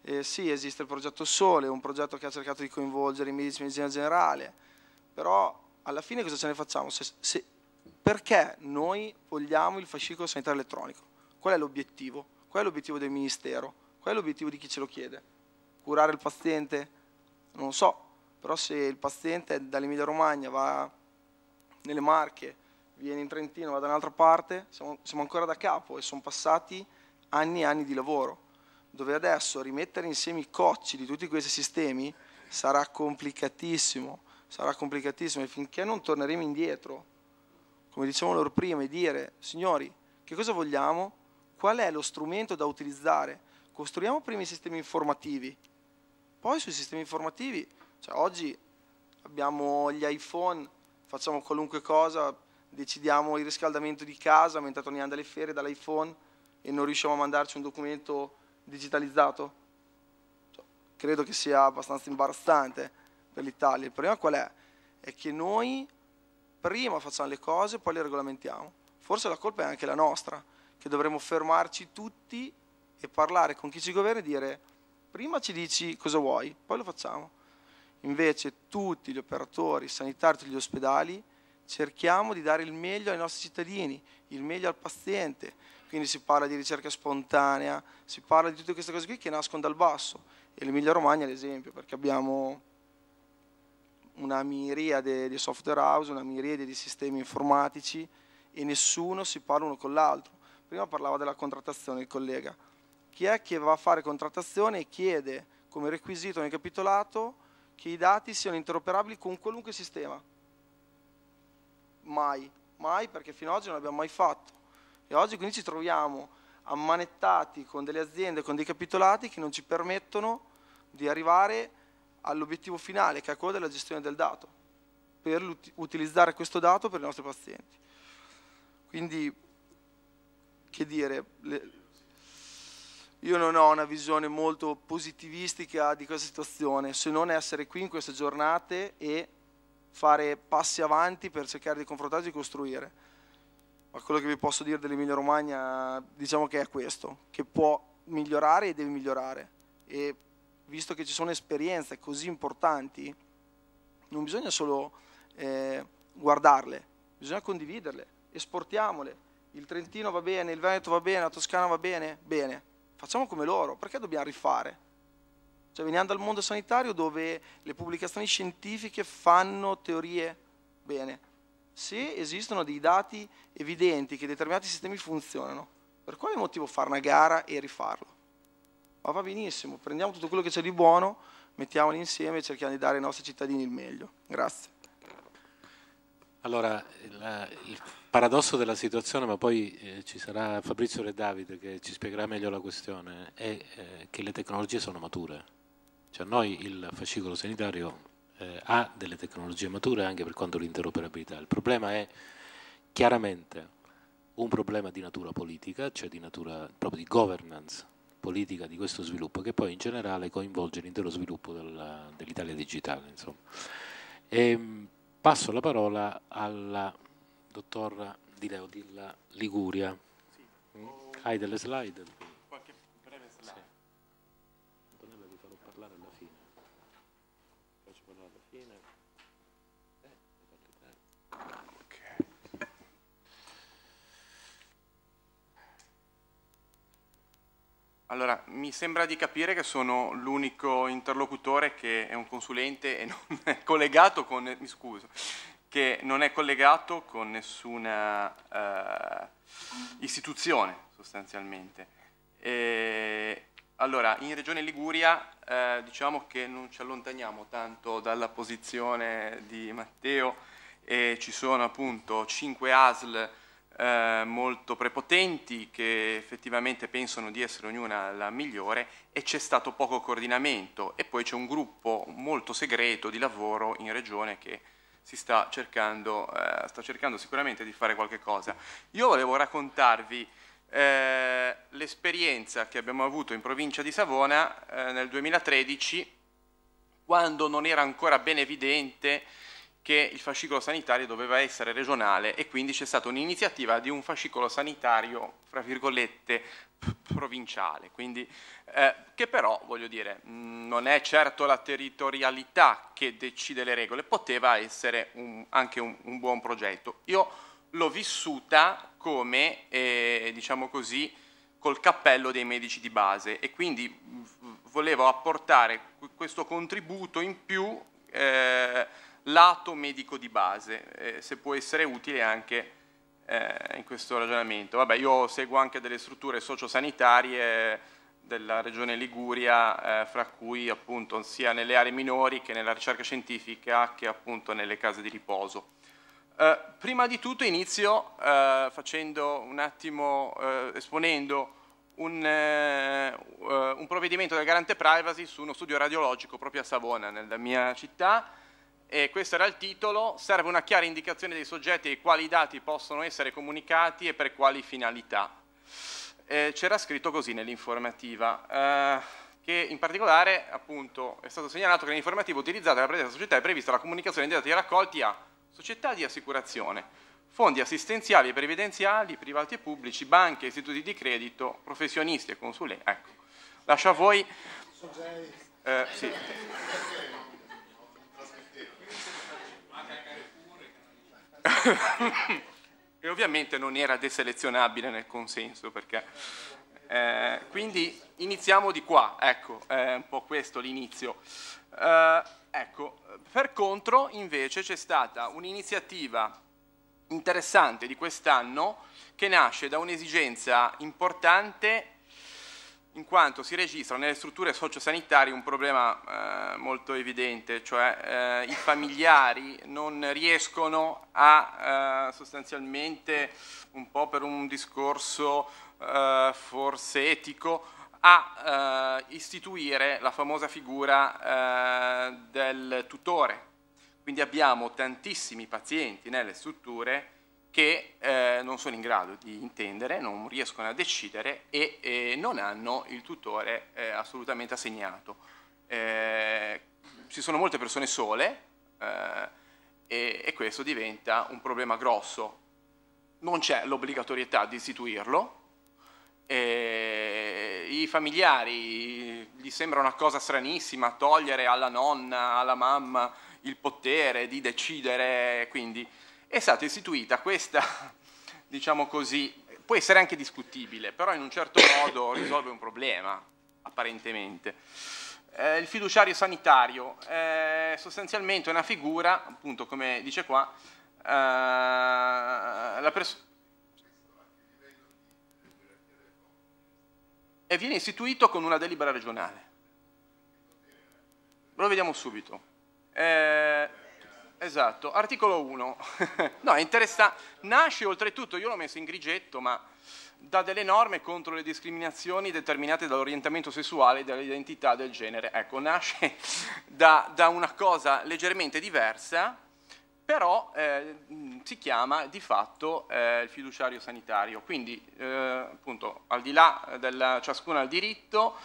Eh, sì, esiste il progetto Sole, un progetto che ha cercato di coinvolgere i medici di medicina generale, però alla fine cosa ce ne facciamo? Se, se, perché noi vogliamo il fascicolo sanitario elettronico? Qual è l'obiettivo? Qual è l'obiettivo del Ministero? Qual è l'obiettivo di chi ce lo chiede? Curare il paziente? Non lo so, però se il paziente è dall'Emilia Romagna va nelle Marche, viene in Trentino, va da un'altra parte, siamo, siamo ancora da capo e sono passati anni e anni di lavoro, dove adesso rimettere insieme i cocci di tutti questi sistemi sarà complicatissimo, sarà complicatissimo e finché non torneremo indietro come dicevo loro prima, e dire, signori, che cosa vogliamo? Qual è lo strumento da utilizzare? Costruiamo prima i sistemi informativi, poi sui sistemi informativi, cioè oggi abbiamo gli iPhone, facciamo qualunque cosa, decidiamo il riscaldamento di casa mentre torniamo dalle ferie dall'iPhone e non riusciamo a mandarci un documento digitalizzato? Cioè, credo che sia abbastanza imbarazzante per l'Italia. Il problema qual è? È che noi prima facciamo le cose, poi le regolamentiamo. Forse la colpa è anche la nostra, che dovremmo fermarci tutti e parlare con chi ci governa e dire prima ci dici cosa vuoi, poi lo facciamo. Invece tutti gli operatori sanitari, tutti gli ospedali, cerchiamo di dare il meglio ai nostri cittadini, il meglio al paziente. Quindi si parla di ricerca spontanea, si parla di tutte queste cose qui che nascono dal basso. E l'Emilia Romagna, è l'esempio, perché abbiamo una miriade di software house, una miriade di sistemi informatici e nessuno si parla uno con l'altro. Prima parlava della contrattazione il collega. Chi è che va a fare contrattazione e chiede come requisito nel capitolato che i dati siano interoperabili con qualunque sistema? Mai, mai perché fino ad oggi non l'abbiamo mai fatto. E oggi quindi ci troviamo ammanettati con delle aziende, con dei capitolati che non ci permettono di arrivare a all'obiettivo finale, che è quello della gestione del dato, per utilizzare questo dato per i nostri pazienti. Quindi, che dire, le, io non ho una visione molto positivistica di questa situazione, se non essere qui in queste giornate e fare passi avanti per cercare di confrontarci e costruire. Ma quello che vi posso dire dell'Emilia Romagna diciamo che è questo, che può migliorare e deve migliorare. E visto che ci sono esperienze così importanti, non bisogna solo eh, guardarle, bisogna condividerle, esportiamole. Il Trentino va bene, il Veneto va bene, la Toscana va bene, bene, facciamo come loro, perché dobbiamo rifare? Cioè veniamo dal mondo sanitario dove le pubblicazioni scientifiche fanno teorie bene. Se esistono dei dati evidenti che determinati sistemi funzionano, per quale motivo fare una gara e rifarlo? ma va benissimo, prendiamo tutto quello che c'è di buono, mettiamoli insieme e cerchiamo di dare ai nostri cittadini il meglio. Grazie. Allora, la, il paradosso della situazione, ma poi eh, ci sarà Fabrizio De Davide che ci spiegherà meglio la questione, è eh, che le tecnologie sono mature. Cioè noi il fascicolo sanitario eh, ha delle tecnologie mature anche per quanto l'interoperabilità. Il problema è chiaramente un problema di natura politica, cioè di natura proprio di governance politica di questo sviluppo che poi in generale coinvolge l'intero sviluppo dell'Italia dell digitale. Ehm, passo la parola alla dottora Di Leo della Liguria. Sì. Hai delle slide? Sì. Allora, mi sembra di capire che sono l'unico interlocutore che è un consulente e non <laughs> è collegato con, mi scuso, che non è collegato con nessuna eh, istituzione sostanzialmente. E, allora, in Regione Liguria eh, diciamo che non ci allontaniamo tanto dalla posizione di Matteo e ci sono appunto 5 ASL eh, molto prepotenti che effettivamente pensano di essere ognuna la migliore e c'è stato poco coordinamento e poi c'è un gruppo molto segreto di lavoro in regione che si sta cercando, eh, sta cercando sicuramente di fare qualche cosa. Io volevo raccontarvi eh, l'esperienza che abbiamo avuto in provincia di Savona eh, nel 2013 quando non era ancora ben evidente che il fascicolo sanitario doveva essere regionale e quindi c'è stata un'iniziativa di un fascicolo sanitario, fra virgolette, provinciale, quindi, eh, che però, voglio dire, mm, non è certo la territorialità che decide le regole, poteva essere un, anche un, un, buon progetto. Io l'ho vissuta come, eh, diciamo così, col cappello dei medici di base e quindi volevo apportare questo contributo in più eh, lato medico di base, eh, se può essere utile anche eh, in questo ragionamento. Vabbè, io seguo anche delle strutture sociosanitarie della regione Liguria, eh, fra cui appunto sia nelle aree minori che nella ricerca scientifica che appunto nelle case di riposo. Eh, prima di tutto inizio eh, facendo un attimo, eh, esponendo un, eh, un, provvedimento del garante privacy su uno studio radiologico proprio a Savona, nella mia città, e questo era il titolo, serve una chiara indicazione dei soggetti e quali dati possono essere comunicati e per quali finalità. Eh, c'era scritto così nell'informativa, eh, che in particolare appunto, è stato segnalato che nell'informativa utilizzata dalla predetta società è prevista la comunicazione dei dati raccolti a società di assicurazione, fondi assistenziali e previdenziali, privati e pubblici, banche, istituti di credito, professionisti e consulenti. Ecco, lascio a voi... Eh, sì. <laughs> e ovviamente non era deselezionabile nel consenso perché... Eh, quindi iniziamo di qua, ecco, è un po' questo l'inizio. Eh, ecco, per contro invece c'è stata un'iniziativa interessante di quest'anno che nasce da un'esigenza importante in quanto si registra nelle strutture sociosanitarie un problema eh, molto evidente, cioè eh, i familiari non riescono a eh, sostanzialmente, un po' per un discorso eh, forse etico, a eh, istituire la famosa figura eh, del tutore. Quindi abbiamo tantissimi pazienti nelle strutture che eh, non sono in grado di intendere, non riescono a decidere e, e eh, non hanno il tutore eh, assolutamente assegnato. Eh, ci sono molte persone sole eh, e, e questo diventa un problema grosso. Non c'è l'obbligatorietà di istituirlo, eh, I familiari gli sembra una cosa stranissima togliere alla nonna, alla mamma il potere di decidere, quindi è stata istituita questa, <laughs> diciamo così, può essere anche discutibile, però in un certo modo risolve un problema, apparentemente. Eh, il fiduciario sanitario eh, è sostanzialmente una figura, appunto come dice qua, eh, la persona... e viene istituito con una delibera regionale. Lo vediamo subito. Eh, Esatto, articolo 1. <laughs> no, è Nasce oltretutto, io l'ho messo in grigetto, ma da delle norme contro le discriminazioni determinate dall'orientamento sessuale e dall'identità del genere. Ecco, nasce <laughs> da, da una cosa leggermente diversa, però eh, si chiama di fatto eh, il fiduciario sanitario. Quindi, eh, appunto, al di là del ciascuno ha il diritto,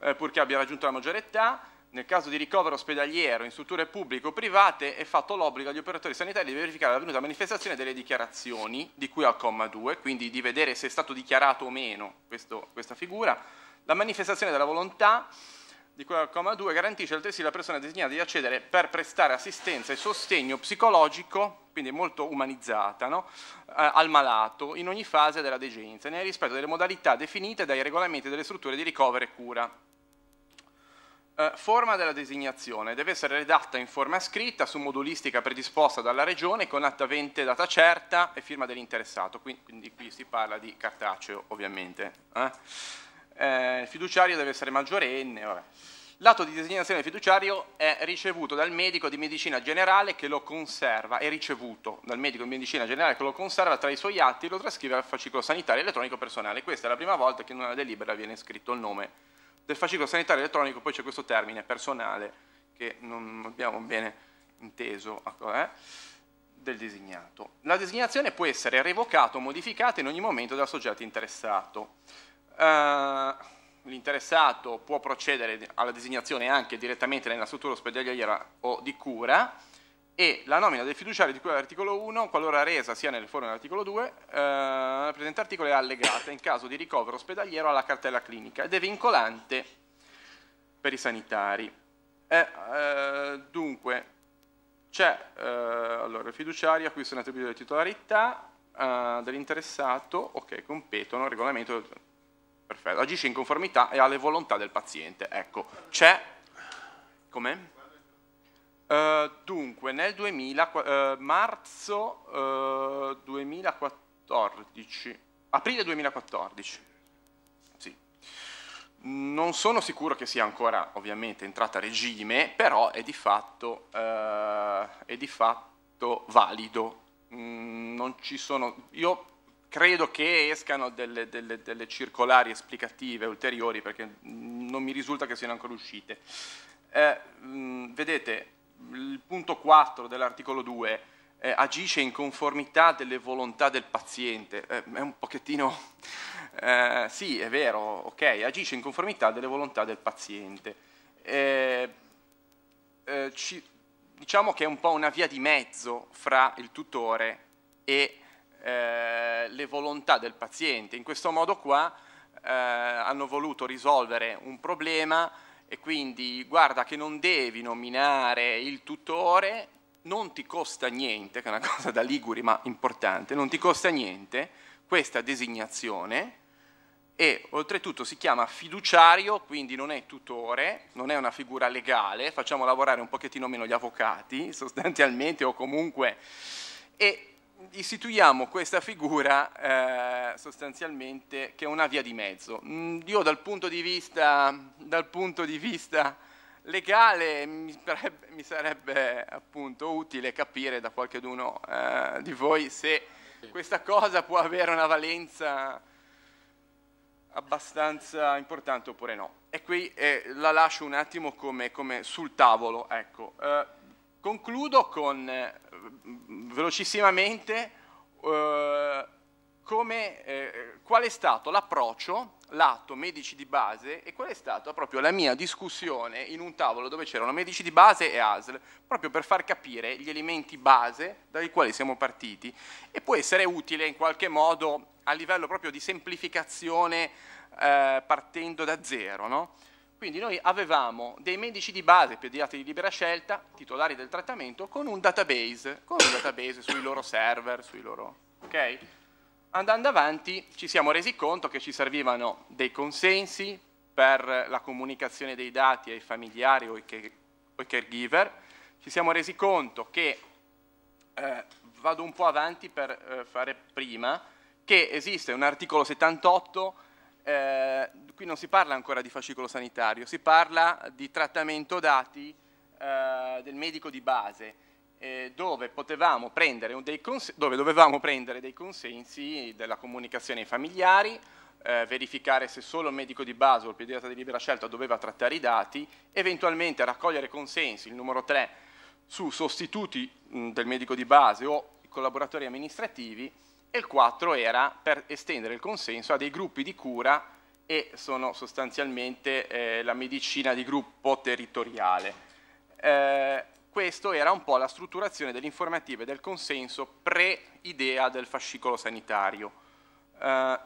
eh, purché abbia raggiunto la maggiore età, nel caso di ricovero ospedaliero in strutture pubbliche o private è fatto l'obbligo agli operatori sanitari di verificare la venuta manifestazione delle dichiarazioni di cui al comma 2, quindi di vedere se è stato dichiarato o meno questo, questa figura. La manifestazione della volontà di cui al comma 2 garantisce altresì la persona designata di accedere per prestare assistenza e sostegno psicologico, quindi molto umanizzata, no? eh, al malato in ogni fase della degenza, nel rispetto delle modalità definite dai regolamenti delle strutture di ricovero e cura eh, forma della designazione deve essere redatta in forma scritta su modulistica predisposta dalla Regione con atta vente, data certa e firma dell'interessato, quindi, quindi, qui si parla di cartaceo ovviamente. Eh? Eh, il fiduciario deve essere maggiorenne. Vabbè. L'atto di designazione del fiduciario è ricevuto dal medico di medicina generale che lo conserva, è ricevuto dal medico di medicina generale che lo conserva tra i suoi atti e lo trascrive al fascicolo sanitario elettronico personale. Questa è la prima volta che in una delibera viene scritto il nome del fascicolo sanitario elettronico poi c'è questo termine personale che non abbiamo bene inteso ecco, eh, del designato. La designazione può essere revocata o modificata in ogni momento dal soggetto interessato. Uh, l'interessato può procedere alla designazione anche direttamente nella struttura ospedaliera o di cura, e la nomina del fiduciario di cui all'articolo 1, qualora resa sia nelle forme dell'articolo 2, eh, presente articolo è allegata in caso di ricovero ospedaliero alla cartella clinica ed è vincolante per i sanitari. Eh, eh, dunque, c'è eh, allora, il fiduciario a cui sono attribuite le titolarità eh, dell'interessato, ok, competono regolamento Perfetto, agisce in conformità e alle volontà del paziente. Ecco, c'è... Com'è? Eh, dunque, nel 2000, uh, eh, marzo uh, eh, 2014, aprile 2014, sì. Non sono sicuro che sia ancora ovviamente entrata a regime, però è di fatto, è di fatto valido. Mm, non ci sono, io credo che escano delle, delle, delle circolari esplicative ulteriori perché non mi risulta che siano ancora uscite. Eh, mh, mm, vedete, il punto 4 dell'articolo 2 eh, agisce in conformità delle volontà del paziente, eh, è un pochettino, eh, sì è vero, ok, agisce in conformità delle volontà del paziente. Eh, eh, ci, diciamo che è un po' una via di mezzo fra il tutore e eh, le volontà del paziente. In questo modo qua hanno voluto risolvere un problema e quindi guarda che non devi nominare il tutore, non ti costa niente, che è una <laughs> cosa da Liguri ma importante, non ti costa niente questa designazione e oltretutto si chiama fiduciario, quindi non è tutore, non è una figura legale, facciamo lavorare un pochettino meno gli avvocati <laughs> sostanzialmente o comunque e istituiamo questa figura eh, sostanzialmente che è una via di mezzo. Mm, io dal punto di vista, punto di vista legale mi sarebbe, mi sarebbe, appunto utile capire da qualcheduno eh, di voi se questa cosa può avere una valenza abbastanza importante oppure no. E qui eh, la lascio un attimo come, come sul tavolo. Ecco. Eh, concludo con eh, velocissimamente eh, come, eh, qual è stato l'approccio, l'atto medici di base, e qual è stata proprio la mia discussione in un tavolo dove c'erano medici di base e ASL, proprio per far capire gli elementi base dai quali siamo partiti e può essere utile in qualche modo a livello proprio di semplificazione eh, partendo da zero. No? Quindi noi avevamo dei medici di base, pediatri di libera scelta, titolari del trattamento, con un database, con un database sui loro server, sui loro... ok? Andando avanti ci siamo resi conto che ci servivano dei consensi per la comunicazione dei dati ai familiari o ai, o ai caregiver, ci siamo resi conto che, eh, vado un po' avanti per eh, fare prima, che esiste un articolo 78 eh, qui non si parla ancora di fascicolo sanitario, si parla di trattamento dati eh, del medico di base, eh, dove, dove, dovevamo prendere dei consensi della comunicazione ai familiari, eh, verificare se solo il medico di base o il pediatra di libera scelta doveva trattare i dati, eventualmente raccogliere consensi, il numero 3, su sostituti mh, mm, del medico di base o collaboratori amministrativi, e il 4 era per estendere il consenso a dei gruppi di cura e sono sostanzialmente eh, la medicina di gruppo territoriale. Eh, questo era un po' la strutturazione delle informative del consenso pre-idea del fascicolo sanitario. Eh,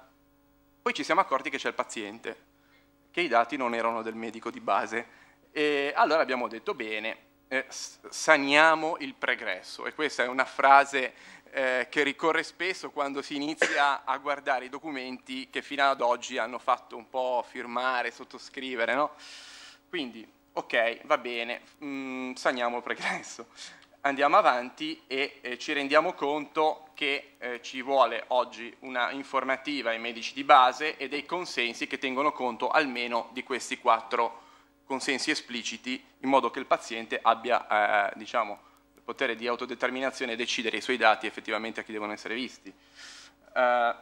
poi ci siamo accorti che c'è il paziente, che i dati non erano del medico di base. E allora abbiamo detto bene, eh, saniamo il pregresso. E questa è una frase eh, che ricorre spesso quando si inizia a guardare i documenti che fino ad oggi hanno fatto un po' firmare, sottoscrivere, no? Quindi, ok, va bene, mh, mm, saniamo il pregresso. Andiamo avanti e eh, ci rendiamo conto che eh, ci vuole oggi una informativa ai medici di base e dei consensi che tengono conto almeno di questi quattro consensi espliciti in modo che il paziente abbia eh, eh, diciamo, il potere di autodeterminazione e decidere i suoi dati effettivamente a chi devono essere visti. Eh,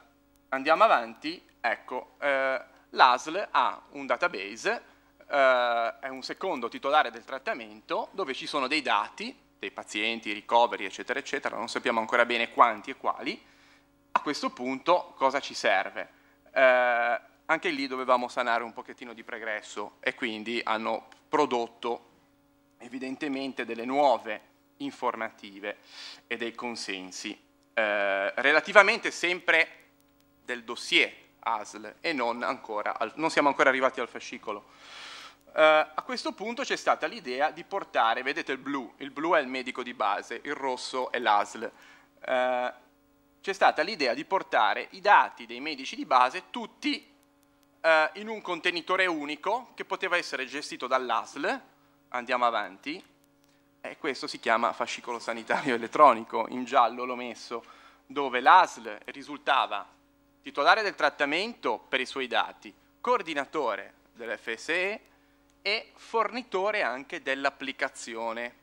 andiamo avanti, ecco, eh, l'ASL ha un database, eh, è un secondo titolare del trattamento dove ci sono dei dati, dei pazienti, ricoveri, eccetera, eccetera, non sappiamo ancora bene quanti e quali. A questo punto cosa ci serve? Eh, anche lì dovevamo sanare un pochettino di pregresso e quindi hanno prodotto evidentemente delle nuove informative e dei consensi eh, relativamente sempre del dossier ASL e non ancora, al, non siamo ancora arrivati al fascicolo. Eh, a questo punto c'è stata l'idea di portare, vedete il blu, il blu è il medico di base, il rosso è l'ASL, eh, c'è stata l'idea di portare i dati dei medici di base tutti eh, in un contenitore unico che poteva essere gestito dall'ASL, andiamo avanti, e questo si chiama fascicolo sanitario <laughs> elettronico, in giallo l'ho messo, dove l'ASL risultava titolare del trattamento per i suoi dati, coordinatore dell'FSE e fornitore anche dell'applicazione,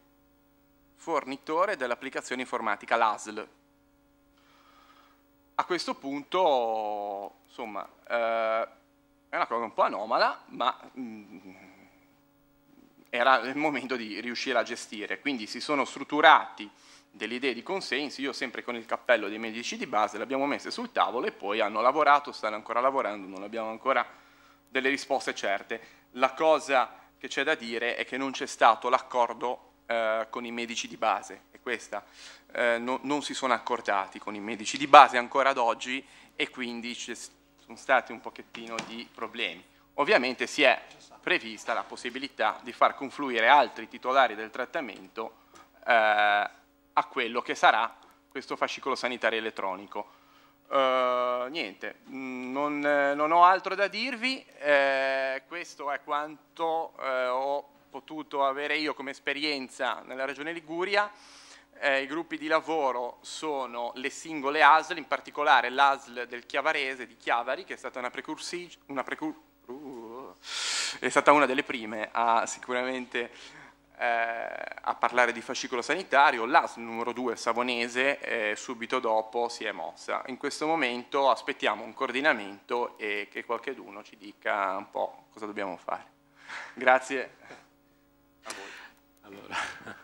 fornitore dell'applicazione informatica, l'ASL. A questo punto, insomma, eh, è una cosa un po' anomala, ma mh, mm, era il momento di riuscire a gestire. Quindi si sono strutturati delle idee di consenso, io sempre con il cappello dei medici di base, le abbiamo messe sul tavolo e poi hanno lavorato, stanno ancora lavorando, non abbiamo ancora delle risposte certe. La cosa che c'è da dire è che non c'è stato l'accordo eh, con i medici di base, è questa, eh, no, non si sono accordati con i medici di base ancora ad oggi e quindi sono stati un pochettino di problemi. Ovviamente si è prevista la possibilità di far confluire altri titolari del trattamento eh, a quello che sarà questo fascicolo sanitario elettronico. Uh, niente, mm, non, non, ho altro da dirvi, eh, questo è quanto eh, ho potuto avere io come esperienza nella regione Liguria. Eh, I gruppi di lavoro sono le singole ASL, in particolare l'ASL del Chiavarese di Chiavari, che è stata una precursista, precur uh, è stata una delle prime a sicuramente eh, a parlare di fascicolo sanitario, l'ASL numero 2 savonese eh, subito dopo si è mossa. In questo momento aspettiamo un coordinamento e che qualcheduno ci dica un po' cosa dobbiamo fare. Grazie a voi. Allora.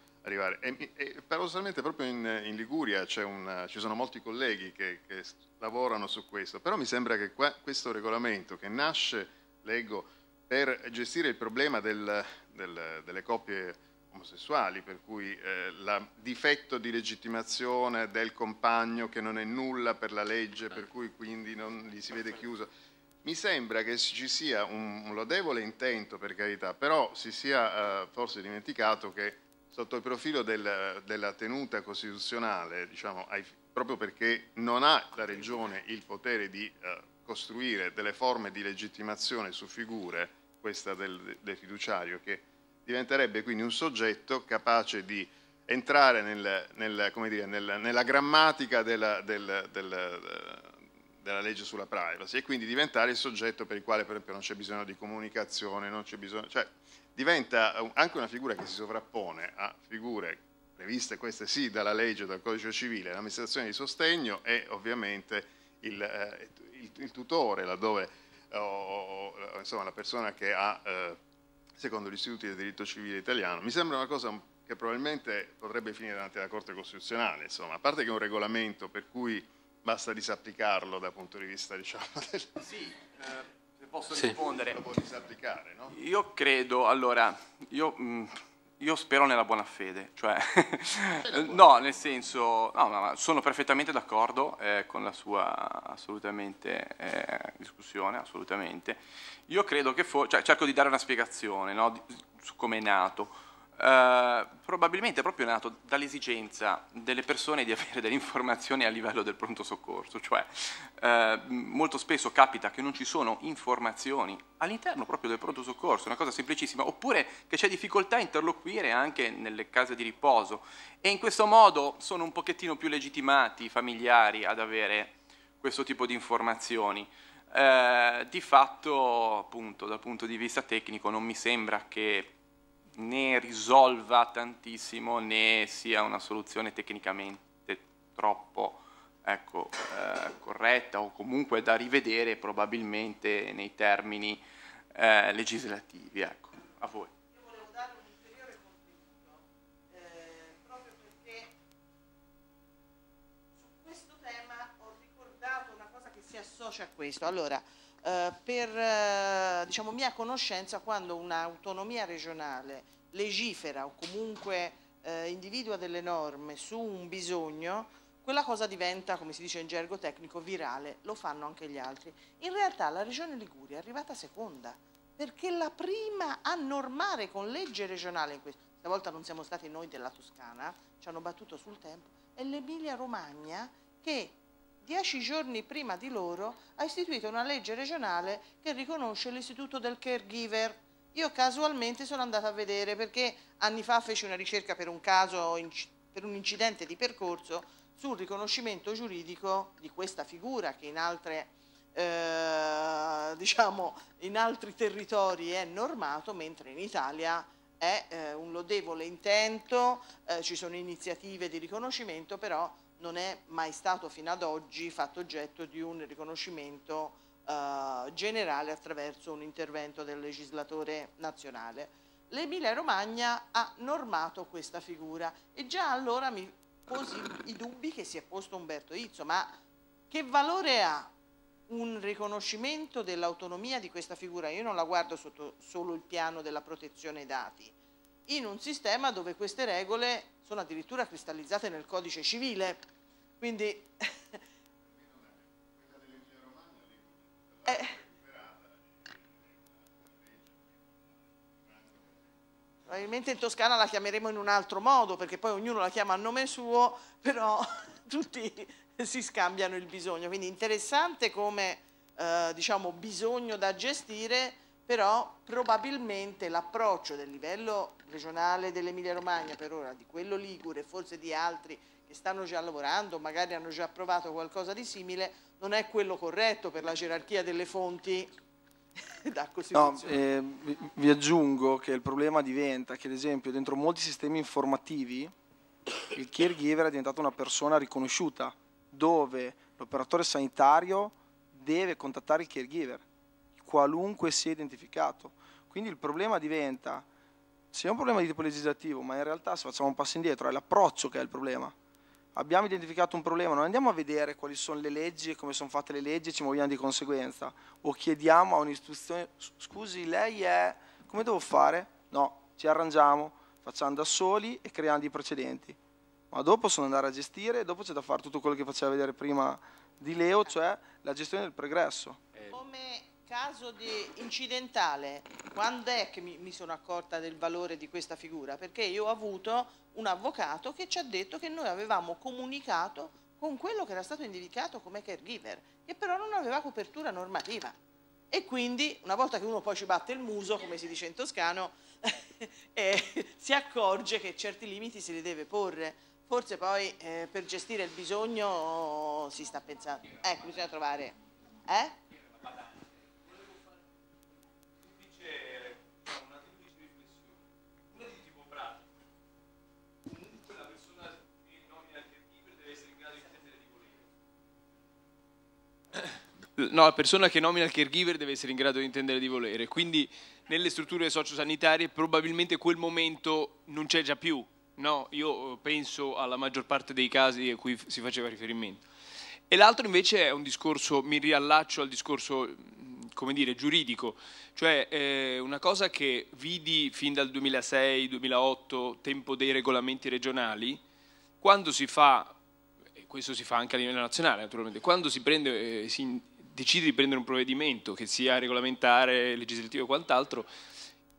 arrivare. E, e paradossalmente proprio in, in Liguria una, ci sono molti colleghi che, che, lavorano su questo, però mi sembra che qua, questo regolamento che nasce, leggo, per gestire il problema del, del, delle coppie omosessuali, per cui eh, il difetto di legittimazione del compagno che non è nulla per la legge, per cui quindi non gli si vede chiuso. Mi sembra che ci sia un, un lodevole intento, per carità, però si sia eh, forse dimenticato che sotto il profilo del, della tenuta costituzionale, diciamo, ai, proprio perché non ha la Regione il potere di eh, costruire delle forme di legittimazione su figure, questa del, del, fiduciario, che diventerebbe quindi un soggetto capace di entrare nel, nel, dire, nella grammatica della, del, della legge sulla privacy e quindi diventare il soggetto per il quale per esempio non c'è bisogno di comunicazione, non c'è bisogno, cioè diventa anche una figura che si sovrappone a figure previste queste sì dalla legge, dal codice civile, l'amministrazione di sostegno e ovviamente il, eh, il, il tutore, laddove eh, o, o, insomma, la persona che ha, eh, secondo gli istituti del diritto civile italiano. Mi sembra una cosa che probabilmente potrebbe finire davanti alla Corte Costituzionale, insomma, a parte che è un regolamento per cui basta disapplicarlo dal punto di vista diciamo, del... Sì, eh posso sì. rispondere. Lo può disapplicare, no? Io credo, allora, io, mm, io spero nella buona fede, cioè, <laughs> no, nel senso, no, no, sono perfettamente d'accordo eh, con la sua assolutamente eh, discussione, assolutamente. Io credo che, for- cioè, cerco di dare una spiegazione no, di, su come è nato eh, probabilmente proprio nato dall'esigenza delle persone di <laughs> avere delle informazioni a livello del pronto soccorso, cioè eh, molto spesso capita che non ci sono informazioni all'interno proprio del pronto soccorso, una cosa semplicissima, oppure che c'è difficoltà a interloquire anche nelle case di riposo e in questo modo sono un pochettino più legittimati i familiari ad avere questo tipo di informazioni. Eh, di fatto, appunto, dal punto di vista tecnico, non mi sembra che né risolva tantissimo né sia una soluzione tecnicamente troppo ecco, eh, corretta o comunque da rivedere probabilmente nei termini eh, legislativi. Ecco. A voi. Eh, si associa a questo. Allora, eh, per eh, diciamo, mia conoscenza quando un'autonomia regionale legifera o comunque eh, individua delle norme su un bisogno, quella cosa diventa, come si dice in gergo tecnico, virale, lo fanno anche gli altri. In realtà la regione Liguria è arrivata seconda, perché la prima a normare con legge regionale, questa volta non siamo stati noi della Toscana, ci hanno battuto sul tempo, è l'Emilia Romagna che dieci giorni prima di loro, ha istituito una legge regionale che riconosce l'istituto del caregiver. Io casualmente sono andata a vedere perché anni fa feci una ricerca per un caso, per un incidente di percorso, sul riconoscimento giuridico di questa figura che in altre... Eh, diciamo, in altri territori è normato, mentre in Italia è eh, un lodevole intento, eh, ci sono iniziative di riconoscimento, però non è mai stato fino ad oggi fatto oggetto di un riconoscimento eh, generale attraverso un intervento del legislatore nazionale. L'Emilia Romagna ha normato questa figura e già allora mi posi i dubbi che si è posto Umberto Izzo, ma che valore ha un riconoscimento dell'autonomia di questa figura? Io non la guardo sotto solo il piano della protezione dei dati, in un sistema dove queste regole sono addirittura cristallizzate nel codice civile. Quindi... <laughs> eh, probabilmente in Toscana la chiameremo in un altro modo, perché poi ognuno la chiama a nome suo, però <laughs> tutti si scambiano il bisogno. Quindi interessante come eh, diciamo, bisogno da gestire però probabilmente l'approccio del livello regionale dell'Emilia Romagna per ora, di quello Ligure, forse di altri che stanno già lavorando, magari hanno già provato qualcosa di simile, non è quello corretto per la gerarchia delle fonti <laughs> da Costituzione. No, eh, vi aggiungo che il problema diventa che ad esempio dentro molti sistemi informativi il caregiver è diventato una persona riconosciuta dove l'operatore sanitario deve contattare il caregiver qualunque sia identificato. Quindi il problema diventa, se è un problema di tipo legislativo, ma in realtà se facciamo un passo indietro è l'approccio che è il problema. Abbiamo identificato un problema, non andiamo a vedere quali sono le leggi e come sono fatte le leggi e ci muoviamo di conseguenza. O chiediamo a un'istituzione, scusi, lei è, come devo fare? No, ci arrangiamo, facciamo da soli e creando i precedenti. Ma dopo sono andare a gestire e dopo c'è da fare tutto quello che faceva vedere prima di Leo, cioè la gestione del progresso. Eh. Come caso incidentale, quando è che mi, mi, sono accorta del valore di questa figura? Perché io ho avuto un avvocato che ci ha detto che noi avevamo comunicato con quello che era stato indicato come caregiver, che però non aveva copertura normativa. E quindi, una volta che uno poi ci batte il muso, come si dice in toscano, <laughs> eh, si accorge che certi limiti se li deve porre. Forse poi eh, per gestire il bisogno oh, si sta pensando. Ecco, bisogna trovare. Eh? no, la persona che nomina il caregiver deve essere in grado di intendere di volere, quindi nelle strutture sociosanitarie probabilmente quel momento non c'è già più, no? io eh, penso alla maggior parte dei casi a cui si faceva riferimento. E l'altro invece è un discorso, mi riallaccio al discorso come dire, giuridico, cioè eh, una cosa che vidi fin dal 2006-2008, tempo dei regolamenti regionali, quando si fa, e questo si fa anche a livello nazionale naturalmente, quando si prende, eh, si decide di prendere un provvedimento, che sia regolamentare, legislativo o quant'altro,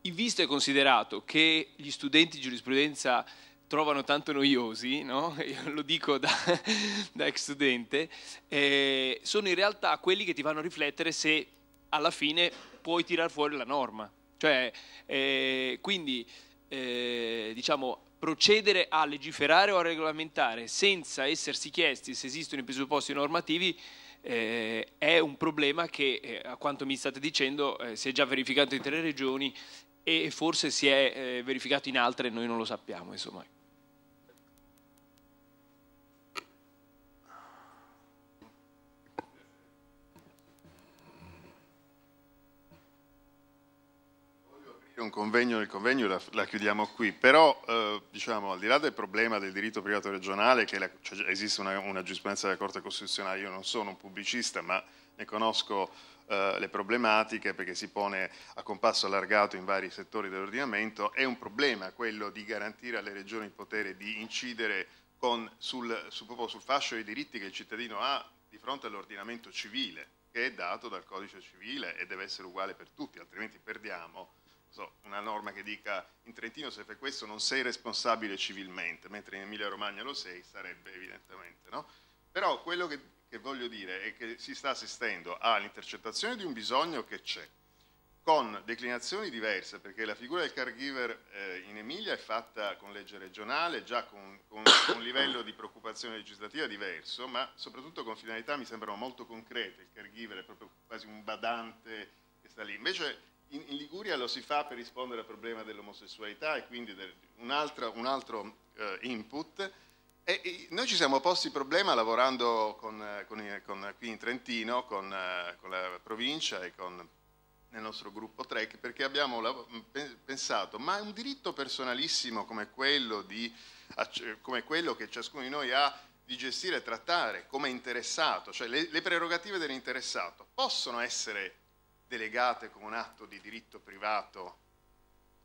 visto e considerato che gli studenti di giurisprudenza trovano tanto noiosi, no? <laughs> lo dico da, <laughs> da ex studente, eh, sono in realtà quelli che ti fanno riflettere se alla fine puoi tirar fuori la norma. Cioè, eh, quindi, eh, diciamo, procedere a legiferare o a regolamentare senza essersi chiesti se esistono i presupposti normativi eh, è un problema che, eh, a quanto mi state dicendo, eh, si è già verificato in tre regioni e forse si è eh, verificato in altre, noi non lo sappiamo. Insomma. convegno nel convegno, la, la chiudiamo qui, però eh, diciamo, al di là del problema del diritto privato regionale, che la, cioè, esiste una, una, giurisprudenza della Corte Costituzionale, io non sono un pubblicista, ma ne conosco eh, le problematiche perché si pone a compasso allargato in vari settori dell'ordinamento, è un problema quello di garantire alle regioni il potere di incidere con, sul, su, proprio sul fascio dei diritti che il cittadino ha di fronte all'ordinamento civile che è dato dal codice civile e deve essere uguale per tutti, altrimenti perdiamo so, una norma che dica in Trentino se fai questo non sei responsabile civilmente, mentre in Emilia Romagna lo sei, sarebbe evidentemente. No? Però quello che, che voglio dire è che si sta assistendo all'intercettazione di un bisogno che c'è, con declinazioni diverse, perché la figura del caregiver eh, in Emilia è fatta con legge regionale, già con, con, con, un livello di preoccupazione legislativa diverso, ma soprattutto con finalità mi sembrano molto concrete, il caregiver è proprio quasi un badante che sta lì. Invece in, in, Liguria lo si fa per rispondere al problema dell'omosessualità e quindi del, un altro, un altro eh, input. E, e noi ci siamo posti il problema lavorando con, eh, con, con, eh, qui in Trentino, eh, con, la provincia e con nel nostro gruppo Trek, perché abbiamo pensato, ma un diritto personalissimo come quello, di, come quello che ciascuno di noi ha di gestire e trattare come interessato, cioè le, le prerogative dell'interessato, possono essere delegate con un atto di diritto privato,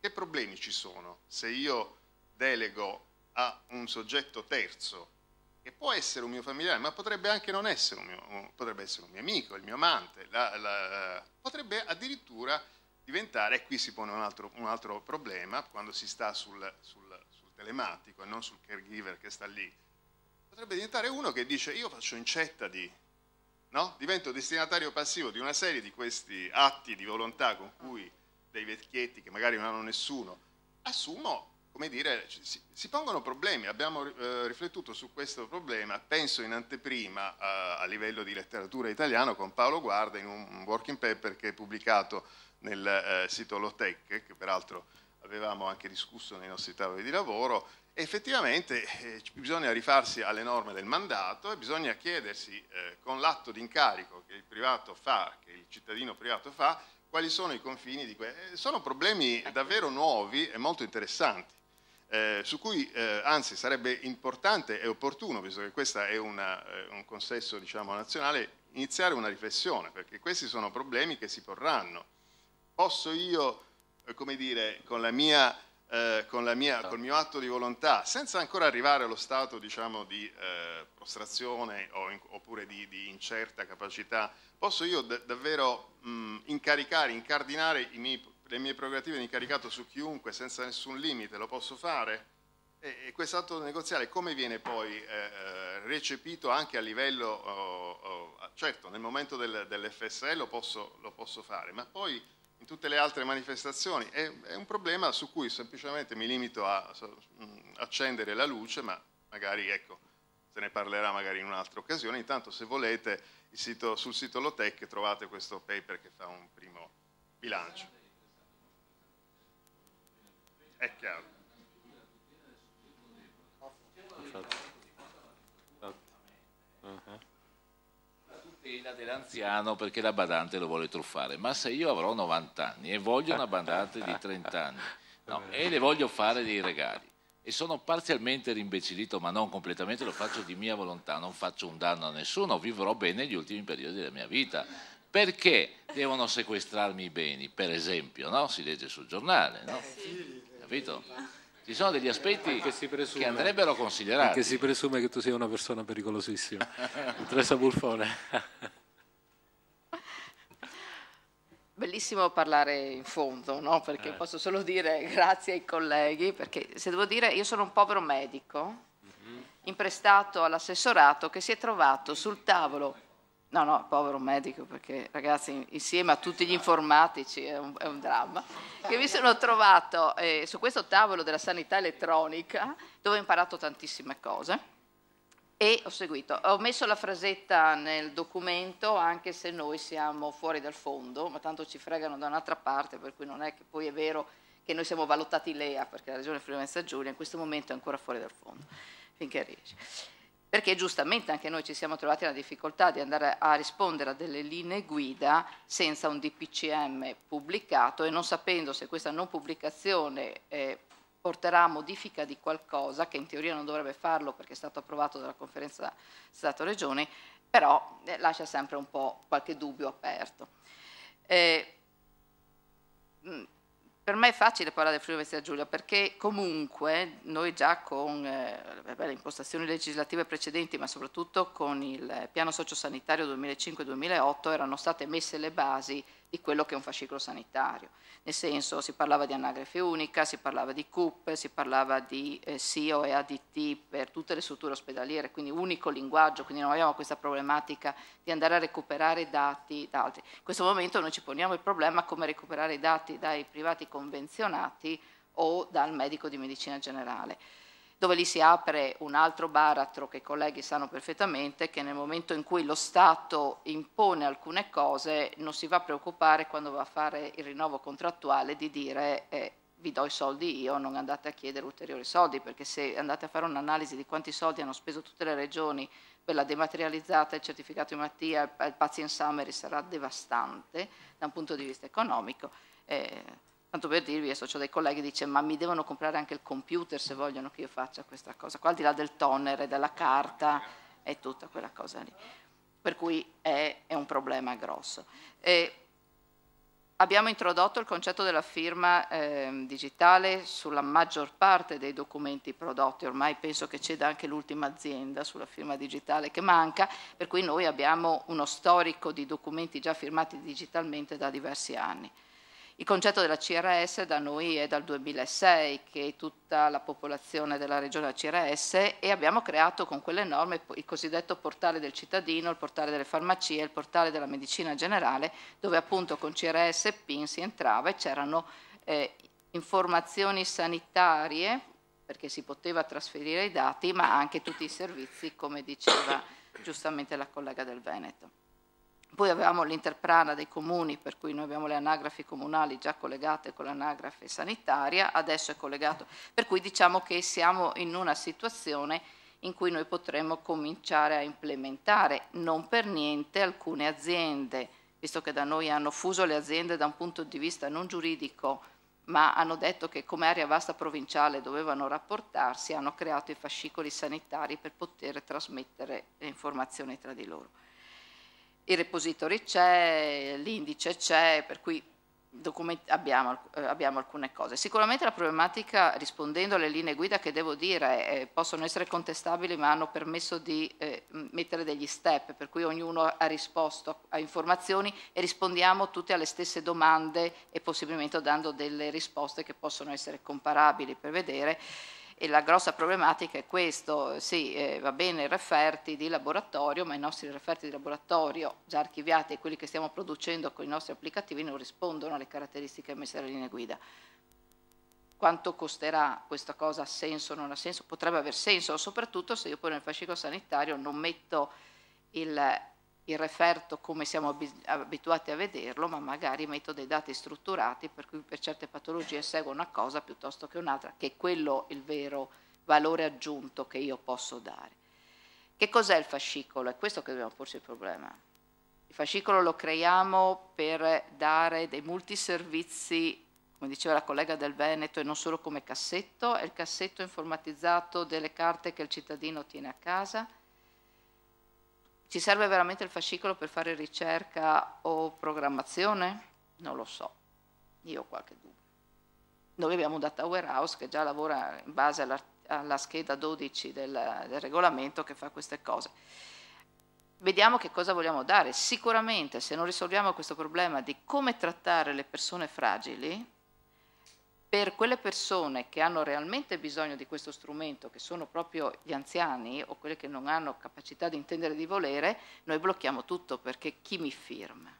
che problemi ci sono se io delego a un soggetto terzo, che può essere un mio familiare, ma potrebbe anche non essere un mio, potrebbe essere un mio amico, il mio amante, la, la, potrebbe addirittura diventare, e qui si pone un altro, un altro problema, quando si sta sul, sul, sul telematico e non sul caregiver che sta lì, potrebbe diventare uno che dice io faccio incetta di no? divento destinatario passivo di una serie di questi atti di volontà con cui dei vecchietti che magari non hanno nessuno, assumo, come dire, si, si pongono problemi, abbiamo eh, riflettuto su questo problema, penso in anteprima a, eh, a livello di letteratura italiana con Paolo Guarda in un, un working paper che è pubblicato nel eh, sito Lotec, che peraltro avevamo anche discusso nei nostri tavoli di lavoro, effettivamente eh, bisogna rifarsi alle norme del mandato e bisogna chiedersi eh, con l'atto di incarico che il privato fa, che il cittadino privato fa, quali sono i confini di questo. Eh, sono problemi ecco. davvero nuovi e molto interessanti. Eh, su cui eh, anzi sarebbe importante e opportuno, visto che questo è una, un consesso diciamo, nazionale, iniziare una riflessione, perché questi sono problemi che si porranno. Posso io, come dire, con la mia eh, mia, col mio atto di volontà, senza ancora arrivare allo stato diciamo, di eh, prostrazione o in, oppure di, di, incerta capacità, posso io davvero mh, mm, incaricare, incardinare miei, le mie prerogative di incaricato su chiunque senza nessun limite, lo posso fare? E, e questo atto negoziale come viene poi eh, eh, recepito anche a livello, oh, oh, certo nel momento del, dell'FSE lo posso, lo posso fare, ma poi in tutte le altre manifestazioni. È, è, un problema su cui semplicemente mi limito a, mm, accendere la luce, ma magari ecco, se ne parlerà magari in un'altra occasione. Intanto se volete sito, sul sito Lotec trovate questo paper che fa un primo bilancio. È chiaro. Infatti. Uh ah, -huh. Ah pena dell'anziano perché la badante lo vuole truffare, ma se io avrò 90 anni e voglio una badante di 30 anni no, e le voglio fare dei regali e sono parzialmente rimbecillito, ma non completamente, lo faccio di mia volontà, non faccio un danno a nessuno, vivrò bene gli ultimi periodi della mia vita. Perché devono sequestrarmi i beni, per esempio, no? si legge sul giornale, no? Eh, capito? Ci sono degli aspetti presume, che andrebbero considerati. Che si presume che tu sia una persona pericolosissima. <laughs> Teresa Bulfone. Bellissimo parlare in fondo, no? perché eh. posso solo dire <laughs> grazie ai colleghi, perché se devo dire io sono un povero medico, mhm. imprestato all'assessorato che si è trovato sul tavolo No, no, povero medico, perché ragazzi, insieme a tutti gli informatici è un, è un dramma. Che mi sono trovato eh, su questo tavolo della sanità elettronica, dove ho imparato tantissime cose e ho seguito. Ho messo la frasetta nel documento, anche se noi siamo fuori dal fondo, ma tanto ci fregano da un'altra parte, per cui non è che poi è vero che noi siamo valutati LEA, perché la regione Friuli Venezia Giulia in questo momento è ancora fuori dal fondo, finché riesce perché giustamente anche noi ci siamo trovati nella difficoltà di andare a rispondere a delle linee guida senza un DPCM pubblicato e non sapendo se questa non pubblicazione eh, porterà a modifica di qualcosa, che in teoria non dovrebbe farlo perché è stato approvato dalla conferenza stato regione però eh, lascia sempre un po' qualche dubbio aperto. Eh, mh, per me è facile parlare del Friuli Venezia Giulia perché comunque noi già con eh, le impostazioni legislative precedenti ma soprattutto con il piano sociosanitario 2005-2008 erano state messe le basi di quello che è un fascicolo sanitario. Nel senso si parlava di anagrafe unica, si parlava di CUP, si parlava di eh, SIO e ADT per tutte le strutture ospedaliere, quindi unico linguaggio, quindi non abbiamo questa problematica di andare a recuperare dati da altri. In questo momento noi ci poniamo il problema come recuperare i dati dai privati convenzionati o dal medico di medicina generale dove lì si apre un altro baratro che i colleghi sanno perfettamente, che nel momento in cui lo Stato impone alcune cose non si va a preoccupare quando va a fare il rinnovo contrattuale di dire eh, vi do i soldi io, non andate a chiedere ulteriori soldi, perché se andate a fare un'analisi di quanti soldi hanno speso tutte le regioni per la dematerializzata, il certificato di Mattia, il, il patient summary sarà devastante da un punto di vista economico. Eh, Tanto per dirvi, adesso ho dei colleghi che dicono ma mi devono comprare anche il computer se vogliono che io faccia questa cosa, qua al di là del tonere, della carta e tutta quella cosa lì. Per cui è, è un problema grosso. E abbiamo introdotto il concetto della firma eh, digitale sulla maggior parte dei documenti prodotti, ormai penso che ceda anche l'ultima azienda sulla firma digitale che manca, per cui noi abbiamo uno storico di documenti già firmati digitalmente da diversi anni. Il concetto della CRS da noi è dal 2006 che è tutta la popolazione della regione della CRS e abbiamo creato con quelle norme il cosiddetto portale del cittadino, il portale delle farmacie, il portale della medicina generale dove appunto con CRS e PIN si entrava e c'erano eh, informazioni sanitarie perché si poteva trasferire i dati ma anche tutti i servizi come diceva giustamente la collega del Veneto. Poi avevamo l'interprana dei comuni, per cui noi abbiamo le anagrafi comunali già collegate con l'anagrafe sanitaria, adesso è collegato. Per cui diciamo che siamo in una situazione in cui noi potremmo cominciare a implementare, non per niente, alcune aziende, visto che da noi hanno fuso le aziende da un punto di vista non giuridico, ma hanno detto che come area vasta provinciale dovevano rapportarsi, hanno creato i fascicoli sanitari per poter trasmettere le informazioni tra di loro i repository c'è, l'indice c'è, per cui abbiamo, eh, abbiamo, alcune cose. Sicuramente la problematica, rispondendo alle linee guida che devo dire, eh, possono essere contestabili ma hanno permesso di eh, mettere degli step, per cui ognuno ha risposto a informazioni e rispondiamo tutte alle stesse domande e possibilmente dando delle risposte che possono essere comparabili per vedere. E la grossa problematica è questo, sì, eh, va bene i referti di laboratorio, ma i nostri referti di laboratorio già archiviati e quelli che stiamo producendo con i nostri applicativi non rispondono alle caratteristiche messe dalle linee guida. Quanto costerà questa cosa? Ha senso o non ha senso? Potrebbe aver senso, soprattutto se io poi nel fascicolo sanitario non metto il il referto come siamo abituati a vederlo, ma magari metto dei dati strutturati per cui per certe patologie seguo una cosa piuttosto che un'altra, che è quello il vero valore aggiunto che io posso dare. Che cos'è il fascicolo? È questo che dobbiamo porci il problema. Il fascicolo lo creiamo per dare dei multiservizi, come diceva la collega del Veneto, e non solo come cassetto, è il cassetto informatizzato delle carte che il cittadino tiene a casa, ci serve veramente il fascicolo per fare ricerca o programmazione? Non lo so, io ho qualche dubbio. Noi abbiamo un data warehouse che già lavora in base alla, alla scheda 12 del, del regolamento che fa queste cose. Vediamo che cosa vogliamo dare. Sicuramente se non risolviamo questo problema di come trattare le persone fragili, per quelle persone che hanno realmente bisogno di questo strumento, che sono proprio gli anziani o quelle che non hanno capacità di intendere di volere, noi blocchiamo tutto perché chi mi firma?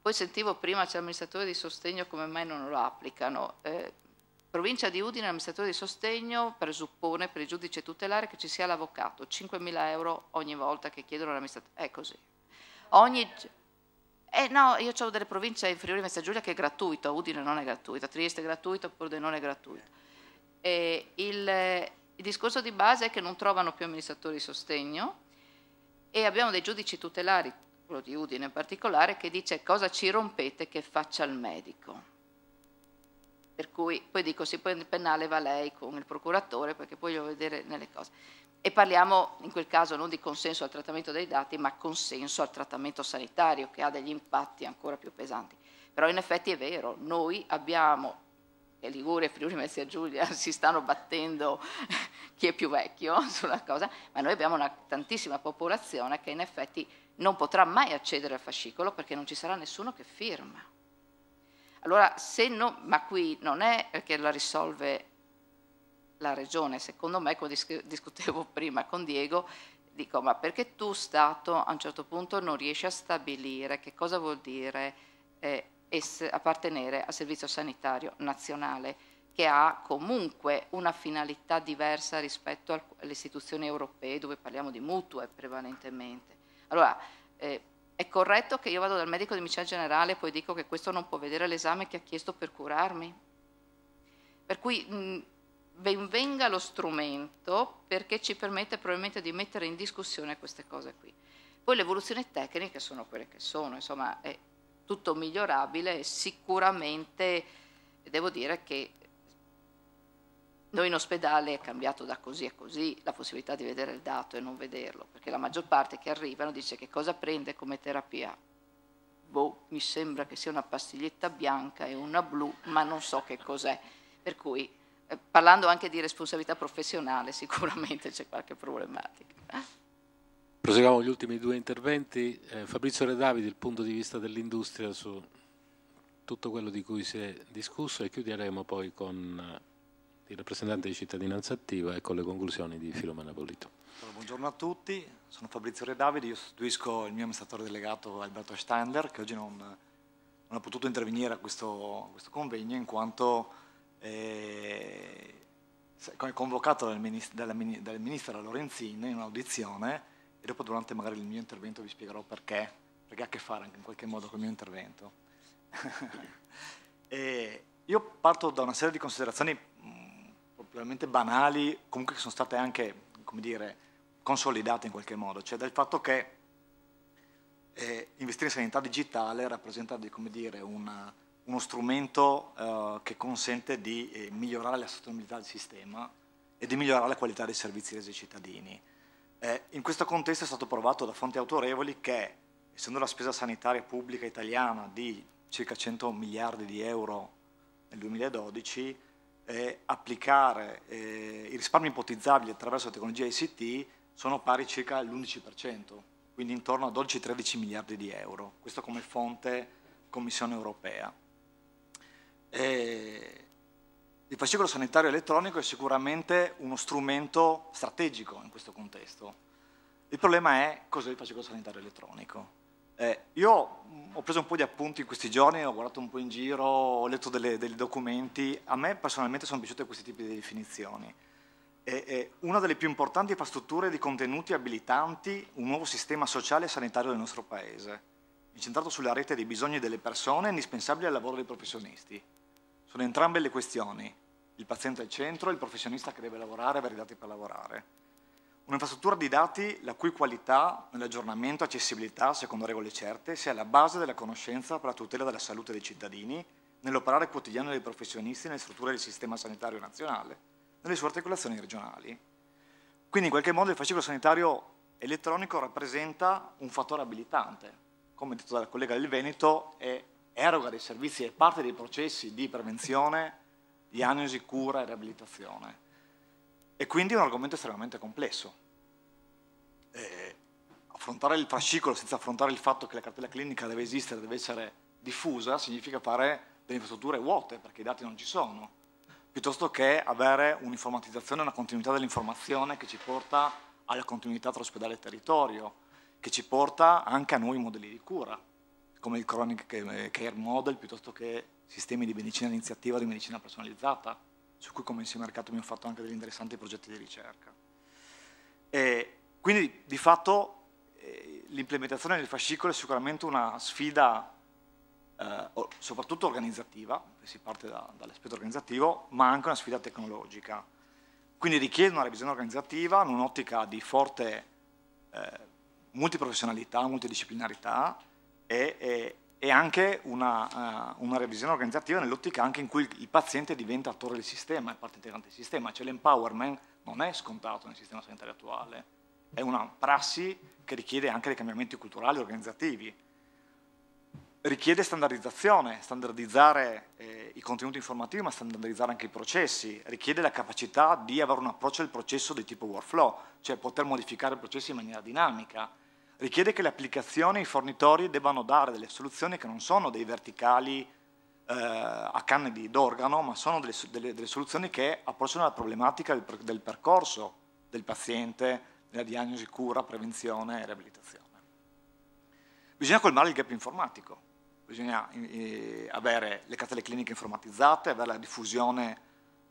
Poi sentivo prima c'è l'amministratore di sostegno, come mai non lo applicano? Eh, provincia di Udine, l'amministratore di sostegno presuppone per il giudice tutelare che ci sia l'avvocato, 5.000 euro ogni volta che chiedono l'amministratore. È così. Ogni, eh no, io ho delle province in Friuli Venezia Giulia che è gratuito, Udine non è gratuita, Trieste è gratuito, Pordenone è gratuito. E il, il discorso di base è che non trovano più amministratori di sostegno e abbiamo dei giudici tutelari, quello di Udine in particolare, che dice cosa ci rompete che faccia il medico per cui poi dico si può il pennale va lei con il procuratore perché poi lo vedere nelle cose e parliamo in quel caso non di consenso al trattamento dei dati, ma consenso al trattamento sanitario che ha degli impatti ancora più pesanti. Però in effetti è vero, noi abbiamo, e Liguria e Friuli Venezia Giulia <laughs> si stanno battendo <laughs> chi è più vecchio <laughs> sulla cosa, ma noi abbiamo una tantissima popolazione che in effetti non potrà mai accedere al fascicolo perché non ci sarà nessuno che firma. Allora, se no, ma qui non è che la risolve la regione, secondo me, come discutevo <laughs> prima con Diego, dico ma perché tu Stato a un certo punto non riesci a stabilire che cosa vuol dire eh, essere, appartenere al Servizio Sanitario Nazionale? che ha comunque una finalità diversa rispetto alle istituzioni europee dove parliamo di mutue prevalentemente. Allora, eh, è corretto che io vado dal medico di medicina generale e poi dico che questo non può vedere l'esame che ha chiesto per curarmi? Per cui mh, ben venga lo strumento perché ci permette probabilmente di mettere in discussione queste cose qui. Poi le evoluzioni tecniche sono quelle che sono, insomma è tutto migliorabile e sicuramente devo dire che noi in ospedale è cambiato da così a così la possibilità di vedere il dato e non vederlo, perché la maggior parte che arrivano dice che cosa prende come terapia. Boh, mi sembra che sia una pastiglietta bianca e una blu, ma non so che cos'è. Per cui eh, parlando anche di responsabilità professionale <laughs> sicuramente c'è qualche problematica. Proseguiamo gli ultimi due interventi. Eh, Fabrizio Redavidi, il punto di vista dell'industria su tutto quello di cui si è discusso e chiuderemo poi con eh, il rappresentante di cittadinanza attiva e con le conclusioni di Filomena Polito. Buongiorno a tutti, sono Fabrizio Redavidi, io sostituisco il mio amministratore delegato Alberto Steindler che oggi non, non ha potuto intervenire a questo, a questo convegno in quanto eh, convocato dal, ministro, dalla, ministra Lorenzin in un'audizione e dopo durante magari il mio intervento vi spiegherò perché, perché ha a che fare anche in qualche modo con il mio intervento. <laughs> io parto da una serie di considerazioni mm, probabilmente banali, comunque che sono state anche, come dire, consolidate in qualche modo, cioè dal fatto che eh, investire in sanità digitale rappresenta, come dire, una, uno strumento eh, che consente di eh, migliorare la sostenibilità del sistema e di migliorare la qualità dei servizi resi ai cittadini. Eh, in questo contesto è stato provato da fonti autorevoli che, essendo la spesa sanitaria pubblica italiana di circa 100 miliardi di euro nel 2012, eh, applicare eh, i risparmi ipotizzabili attraverso la tecnologia ICT sono pari circa all'11%, quindi intorno a 12-13 miliardi di euro. Questo come fonte Commissione europea. E il fascicolo sanitario elettronico è sicuramente uno strumento strategico in questo contesto. Il problema è cos'è il fascicolo sanitario elettronico. Eh, io mm, ho preso un po' di appunti in questi giorni, ho guardato un po' in giro, ho letto delle, dei documenti. A me personalmente sono piaciute questi tipi di definizioni. È, è una delle più importanti infrastrutture di contenuti abilitanti un nuovo sistema sociale e sanitario del nostro Paese, incentrato sulla rete dei bisogni delle persone indispensabili al lavoro dei professionisti. Sono entrambe le questioni. Il paziente al centro e il professionista che deve lavorare e avere i dati per lavorare. Un'infrastruttura di dati la cui qualità, nell'aggiornamento e accessibilità, secondo regole certe, sia la base della conoscenza per la tutela della salute dei cittadini, nell'operare quotidiano dei professionisti nelle strutture del sistema sanitario nazionale, nelle sue articolazioni regionali. Quindi in qualche modo il fascicolo sanitario elettronico rappresenta un fattore abilitante, come detto dalla collega del Veneto, è eroga dei servizi e parte dei processi di prevenzione, diagnosi, cura e riabilitazione. E quindi è un argomento estremamente complesso. E affrontare il fascicolo senza affrontare il fatto che la cartella clinica deve esistere, deve essere diffusa, significa fare delle infrastrutture vuote, perché i dati non ci sono, piuttosto che avere un'informatizzazione, una continuità dell'informazione che ci porta alla continuità tra ospedale e territorio, che ci porta anche a nuovi modelli di cura come il chronic eh, care model, piuttosto che sistemi di medicina iniziativa, di medicina personalizzata, su cui come insieme mercato abbiamo fatto anche degli interessanti progetti di ricerca. E quindi di fatto eh, l'implementazione del fascicolo è sicuramente una sfida eh, soprattutto organizzativa, si parte da, dall'aspetto organizzativo, ma anche una sfida tecnologica. Quindi richiede una revisione organizzativa in un'ottica di forte eh, multiprofessionalità, multidisciplinarità, e, e, e anche una, uh, una, revisione organizzativa nell'ottica anche in cui il paziente diventa attore del sistema, è parte integrante del sistema, cioè l'empowerment non è scontato nel sistema sanitario attuale, è una prassi che richiede anche dei cambiamenti culturali e organizzativi. Richiede standardizzazione, standardizzare eh, i contenuti informativi ma standardizzare anche i processi, richiede la capacità di avere un approccio al processo di tipo workflow, cioè poter modificare i processi in maniera dinamica, richiede che le applicazioni e i fornitori debbano dare delle soluzioni che non sono dei verticali eh, a canne di d'organo, ma sono delle, delle, delle, soluzioni che approcciano la problematica del, del percorso del paziente nella diagnosi, cura, prevenzione e riabilitazione. Bisogna colmare il gap informatico, bisogna eh, avere le catene cliniche informatizzate, avere la diffusione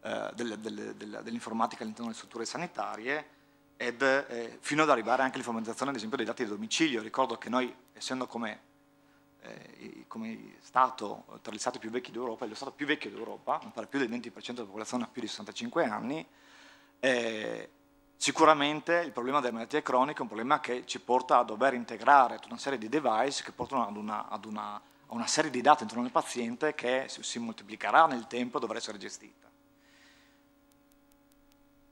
eh, dell'informatica all'interno delle strutture sanitarie, ed, eh, fino ad arrivare anche all'informatizzazione ad esempio dei dati di domicilio. Ricordo che noi, essendo come, eh, come Stato tra gli Stati più vecchi d'Europa, lo Stato più vecchio d'Europa, non pare più del 20% della popolazione ha più di 65 anni, eh, sicuramente il problema delle malattie croniche è un problema che ci porta a dover integrare tutta una serie di device che portano ad una, ad una, a una serie di dati intorno al paziente che si moltiplicherà nel tempo e dovrà essere gestita.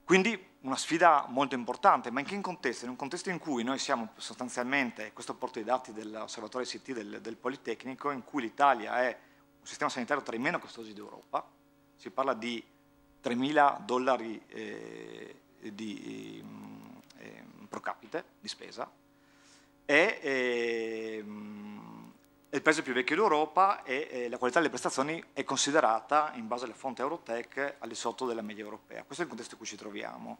Quindi una sfida molto importante, ma in che contesto? In un contesto in cui noi siamo sostanzialmente, questo porto i dati dell'osservatorio ST del, del, Politecnico, in cui l'Italia è un sistema sanitario tra i meno costosi d'Europa, si parla di 3.000 dollari eh, di, mm, eh, pro capite di spesa, ehm, è, eh, il paese più vecchio d'Europa e la qualità delle prestazioni è considerata, in base alla fonte Eurotech, al di sotto della media europea. Questo è il contesto in cui ci troviamo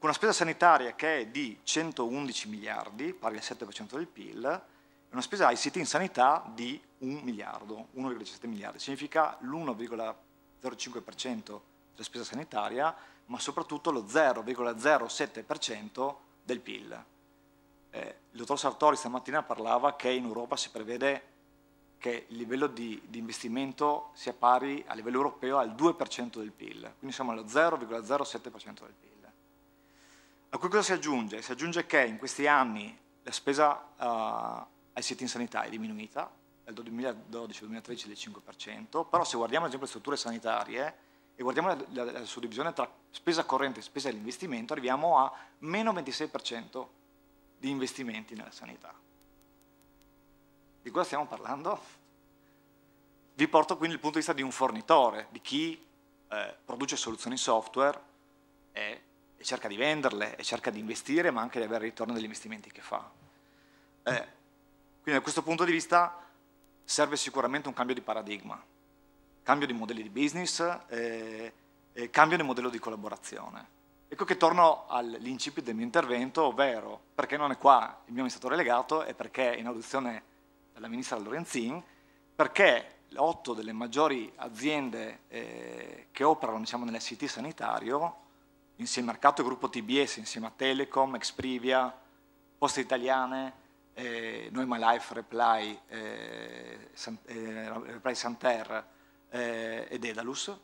con una spesa sanitaria che è di 111 miliardi, pari al 7% del PIL, e una spesa ICT in sanità di 1 miliardo, 1,17 miliardi. Significa l'1,05% della spesa sanitaria, ma soprattutto lo 0,07% del PIL. Eh, il dottor Sartori stamattina parlava che in Europa si prevede che il livello di, di investimento sia pari a livello europeo al 2% del PIL, quindi siamo allo 0,07% del PIL. A cui cosa si aggiunge? Si aggiunge che in questi anni la spesa uh, ai siti in sanità è diminuita, dal 2012 2013 del 5%, però se guardiamo ad esempio le strutture sanitarie e guardiamo la, la, la suddivisione tra spesa corrente e spesa dell'investimento, arriviamo a meno 26% di investimenti nella sanità. Di cosa stiamo parlando? Vi porto quindi il punto di vista di un fornitore, di chi eh, produce soluzioni software e e cerca di venderle e cerca di investire ma anche di avere il ritorno degli investimenti che fa. Eh, quindi da questo punto di vista serve sicuramente un cambio di paradigma, cambio di modelli di business eh, e cambio di modello di collaborazione. Ecco che torno all'incipit del mio intervento, ovvero perché non è qua il mio amministratore legato e perché in audizione della ministra Lorenzin, perché otto delle maggiori aziende eh, che operano diciamo, nell'SIT sanitario insieme al mercato gruppo TBS, insieme a Telecom, Exprivia, Poste Italiane, eh, My Life, Reply, eh, San, eh, Reply Santer eh, Edalus. Dedalus.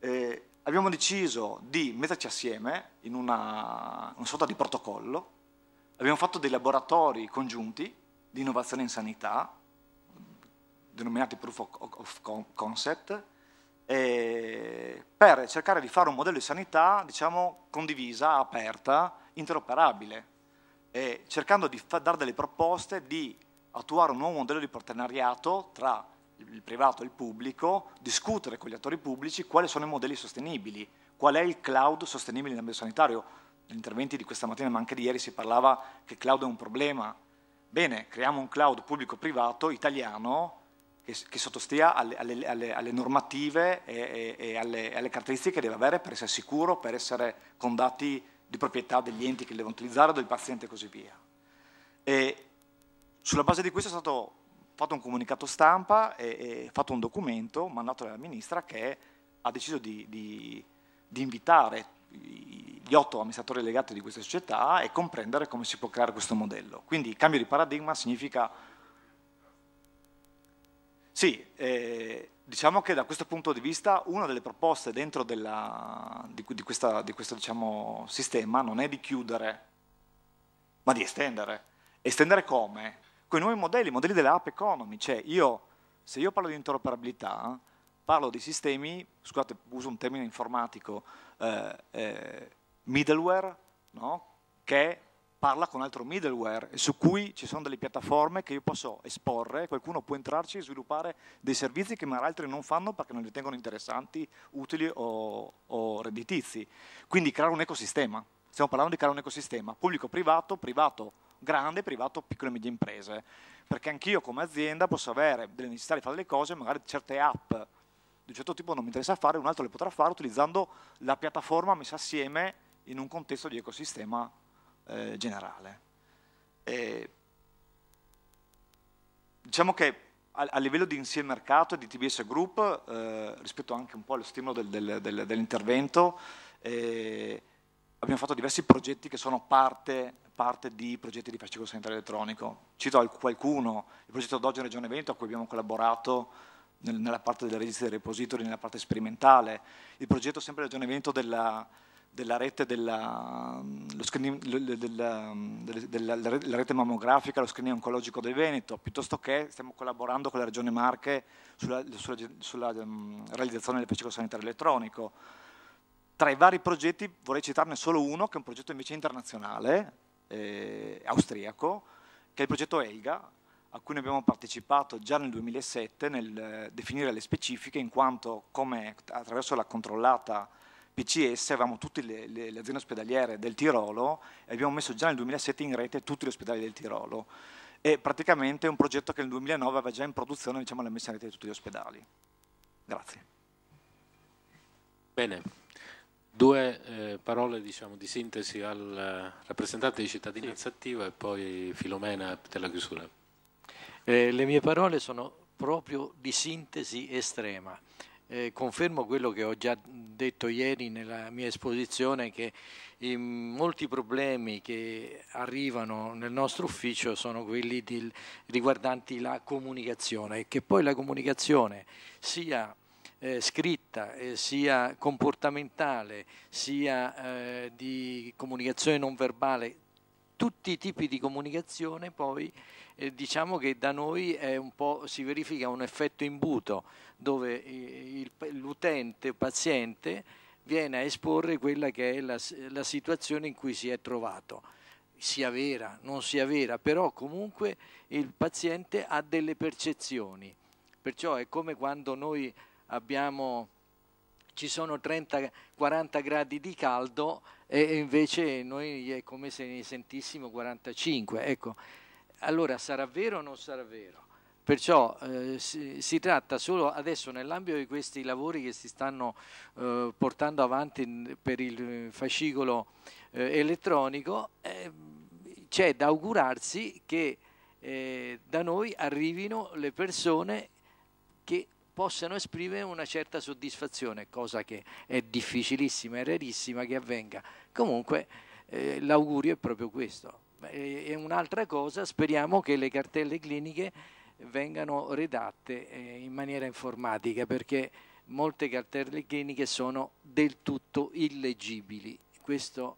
Eh, abbiamo deciso di metterci assieme in una, una sorta di protocollo, abbiamo fatto dei laboratori congiunti di innovazione in sanità, denominati proof of concept, eh, per cercare di fare un modello di sanità, diciamo, condivisa, aperta, interoperabile, eh, cercando di dare delle proposte di attuare un nuovo modello di partenariato tra il privato e il pubblico, discutere con gli attori pubblici quali sono i modelli sostenibili, qual è il cloud sostenibile in ambito sanitario. Negli interventi di questa mattina, ma anche di ieri, si parlava che cloud è un problema. Bene, creiamo un cloud pubblico-privato italiano che, che sottostia alle, alle, alle, alle normative e, e, e alle, caratteristiche che deve avere per essere sicuro, per essere con dati di proprietà degli enti che li devono utilizzare, del paziente e così via. E sulla base di questo è stato fatto un comunicato stampa e, e fatto un documento mandato dalla Ministra che ha deciso di, di, di invitare gli otto amministratori legati di questa società e comprendere come si può creare questo modello. Quindi il cambio di paradigma significa sì, eh, diciamo che da questo punto di vista una delle proposte dentro della, di, di, questa, di, questo diciamo, sistema non è di chiudere, ma di estendere. Estendere come? Con i nuovi modelli, i modelli dell'app economy. Cioè io, se io parlo di interoperabilità, parlo di sistemi, scusate, uso un termine informatico, eh, eh, middleware, no? che parla con altro middleware su cui ci sono delle piattaforme che io posso esporre, qualcuno può entrarci e sviluppare dei servizi che magari altri non fanno perché non li ritengono interessanti, utili o, o redditizi. Quindi creare un ecosistema, stiamo parlando di creare un ecosistema pubblico-privato, privato grande, privato piccole e medie imprese, perché anch'io come azienda posso avere delle necessità di fare delle cose, magari certe app di un certo tipo non mi interessa fare, un altro le potrà fare utilizzando la piattaforma messa assieme in un contesto di ecosistema eh, generale. E diciamo che a, a, livello di insieme mercato e di TBS Group, eh, rispetto anche un po' allo stimolo del, del, del, dell'intervento, eh, abbiamo fatto diversi progetti che sono parte, parte di progetti di fascicolo sanitario elettronico. Cito qualcuno, il progetto Doge Regione Veneto a cui abbiamo collaborato nella parte della registri dei repository, nella parte sperimentale, il progetto sempre della Regione Veneto della, della rete, della, screening, della, della, della rete mammografica, lo screening oncologico del Veneto, piuttosto che stiamo collaborando con la Regione Marche sulla, sulla, sulla ehm, realizzazione del piccolo sanitario elettronico. Tra i vari progetti vorrei citarne solo uno, che è un progetto invece internazionale, eh, austriaco, che è il progetto ELGA, a cui noi abbiamo partecipato già nel 2007 nel eh, definire le specifiche, in quanto come attraverso la controllata PCS avevamo tutte le, le, le aziende ospedaliere del Tirolo e abbiamo messo già nel 2007 in rete tutti gli ospedali del Tirolo. E praticamente è un progetto che nel 2009 aveva già in produzione diciamo, la messa in rete di tutti gli ospedali. Grazie. Bene, due eh, parole diciamo, di sintesi al eh, rappresentante di Cittadinanza sì. Attiva e poi Filomena per la chiusura. Eh, le mie parole sono proprio di sintesi estrema eh, confermo quello che ho già detto ieri nella mia esposizione che i, ehm, molti problemi che arrivano nel nostro ufficio sono quelli di, riguardanti la comunicazione e che poi la comunicazione sia eh, scritta, eh, sia comportamentale, sia eh, di comunicazione non verbale, tutti i tipi di comunicazione poi eh, diciamo che da noi si verifica un effetto imbuto, dove eh, l'utente, il paziente, viene a esporre quella che è la, la situazione in cui si è trovato sia vera, non sia vera, però comunque il paziente ha delle percezioni. Perciò è come quando noi abbiamo, ci sono 30-40 gradi di caldo e invece noi è come se ne sentissimo 45. Ecco, allora sarà vero o non sarà vero? Perciò eh, si, si, tratta solo adesso nell'ambito di questi lavori che si stanno eh, portando avanti per il fascicolo eh, elettronico, eh, c'è da augurarsi che eh, da noi arrivino le persone che possano esprimere una certa soddisfazione, cosa che è difficilissima e rarissima che avvenga. Comunque eh, l'augurio è proprio questo. E un'altra cosa, speriamo che le cartelle cliniche vengano redatte eh, in maniera informatica perché molte cartelle cliniche sono del tutto illeggibili. Questo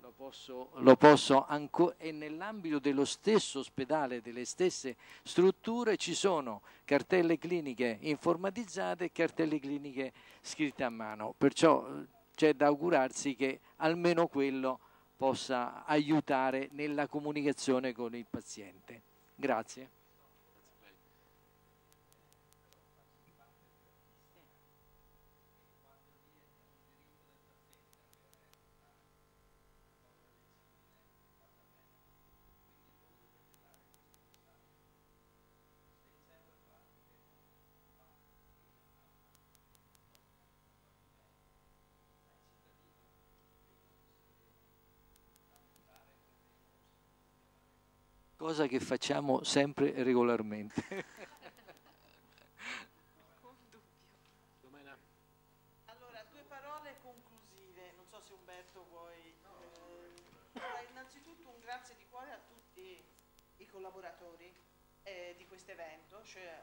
lo posso, lo posso ancora e nell'ambito dello stesso ospedale, delle stesse strutture ci sono cartelle cliniche informatizzate e cartelle cliniche scritte a mano. Perciò eh, c'è da augurarsi che almeno quello possa aiutare nella comunicazione con il paziente. Grazie. cosa che facciamo sempre e regolarmente. <laughs> allora, due parole conclusive, non so se Umberto vuoi... Eh, innanzitutto un grazie di cuore a tutti i collaboratori eh, di questo evento, cioè,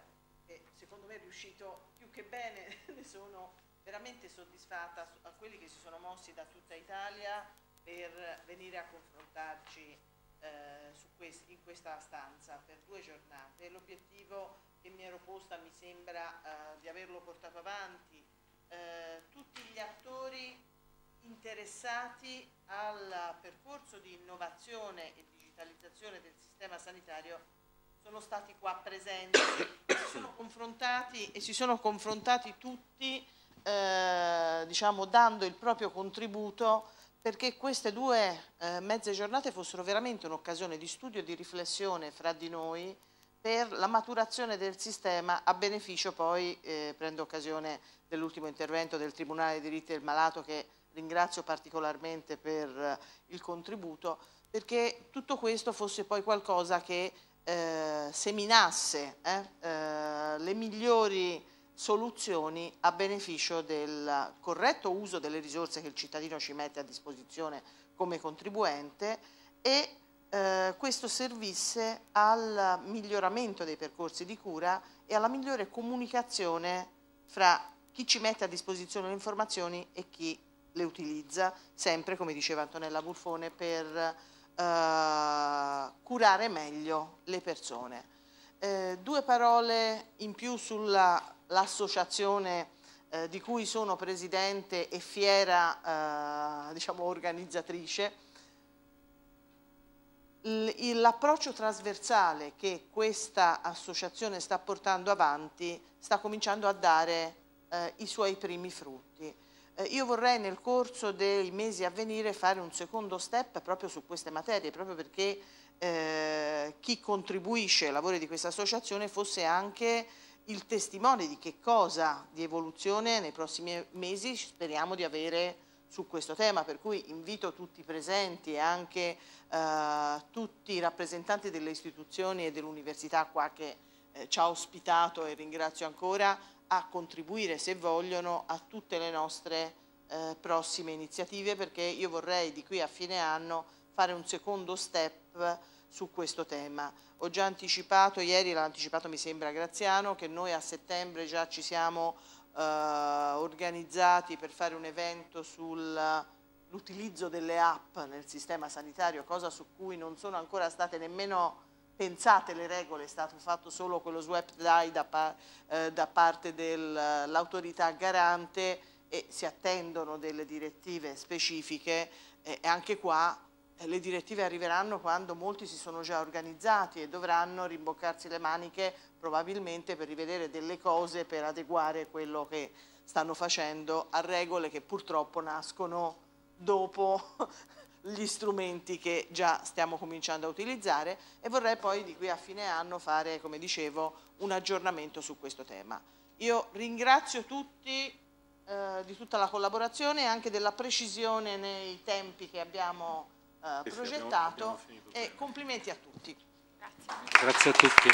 eh, secondo me è riuscito più che bene, <laughs> ne sono veramente soddisfatta a quelli che si sono mossi da tutta Italia per venire a confrontarci eh, quest in questa stanza per due giornate. L'obiettivo che mi ero posta mi sembra eh, di averlo portato avanti. Eh, tutti gli attori interessati al percorso di innovazione e digitalizzazione del sistema sanitario sono stati qua presenti, si sono confrontati e si sono confrontati tutti eh, diciamo, dando il proprio contributo perché queste due eh, mezze giornate fossero veramente un'occasione di studio e di riflessione fra di noi per la maturazione del sistema a beneficio poi, eh, prendo occasione dell'ultimo intervento del Tribunale dei diritti del malato che ringrazio particolarmente per eh, il contributo, perché tutto questo fosse poi qualcosa che eh, seminasse eh, eh, le migliori soluzioni a beneficio del corretto uso delle risorse che il cittadino ci mette a disposizione come contribuente e eh, questo servisse al miglioramento dei percorsi di cura e alla migliore comunicazione fra chi ci mette a disposizione le informazioni e chi le utilizza, sempre come diceva Antonella Burfone, per eh, curare meglio le persone. Eh, due parole in più sull'associazione eh, di cui sono presidente e fiera eh, diciamo, organizzatrice. L'approccio trasversale che questa associazione sta portando avanti sta cominciando a dare eh, i suoi primi frutti. Eh, io vorrei nel corso dei mesi a venire fare un secondo step proprio su queste materie, proprio perché eh, chi contribuisce ai lavori di questa associazione fosse anche il testimone di che cosa di evoluzione nei prossimi mesi speriamo di avere su questo tema, per cui invito tutti i presenti e anche eh, tutti i rappresentanti delle istituzioni e dell'università qua che eh, ci ha ospitato e ringrazio ancora a contribuire se vogliono a tutte le nostre eh, prossime iniziative perché io vorrei di qui a fine anno fare un secondo step su questo tema. Ho già anticipato, ieri l'ha anticipato mi sembra Graziano, che noi a settembre già ci siamo eh, organizzati per fare un evento sull'utilizzo delle app nel sistema sanitario, cosa su cui non sono ancora state nemmeno pensate le regole, è stato fatto solo quello swap die da, par eh, da parte dell'autorità garante e si attendono delle direttive specifiche eh, e eh, anche qua eh, le direttive arriveranno quando molti si sono già organizzati e dovranno rimboccarsi le maniche probabilmente per rivedere delle cose, per adeguare quello che stanno facendo a regole che purtroppo nascono dopo <laughs> gli strumenti che già stiamo cominciando a utilizzare e vorrei poi di qui a fine anno fare, come dicevo, un aggiornamento su questo tema. Io ringrazio tutti eh, di tutta la collaborazione e anche della precisione nei tempi che abbiamo eh, progettato abbiamo, abbiamo e complimenti a tutti. Grazie, Grazie a tutti.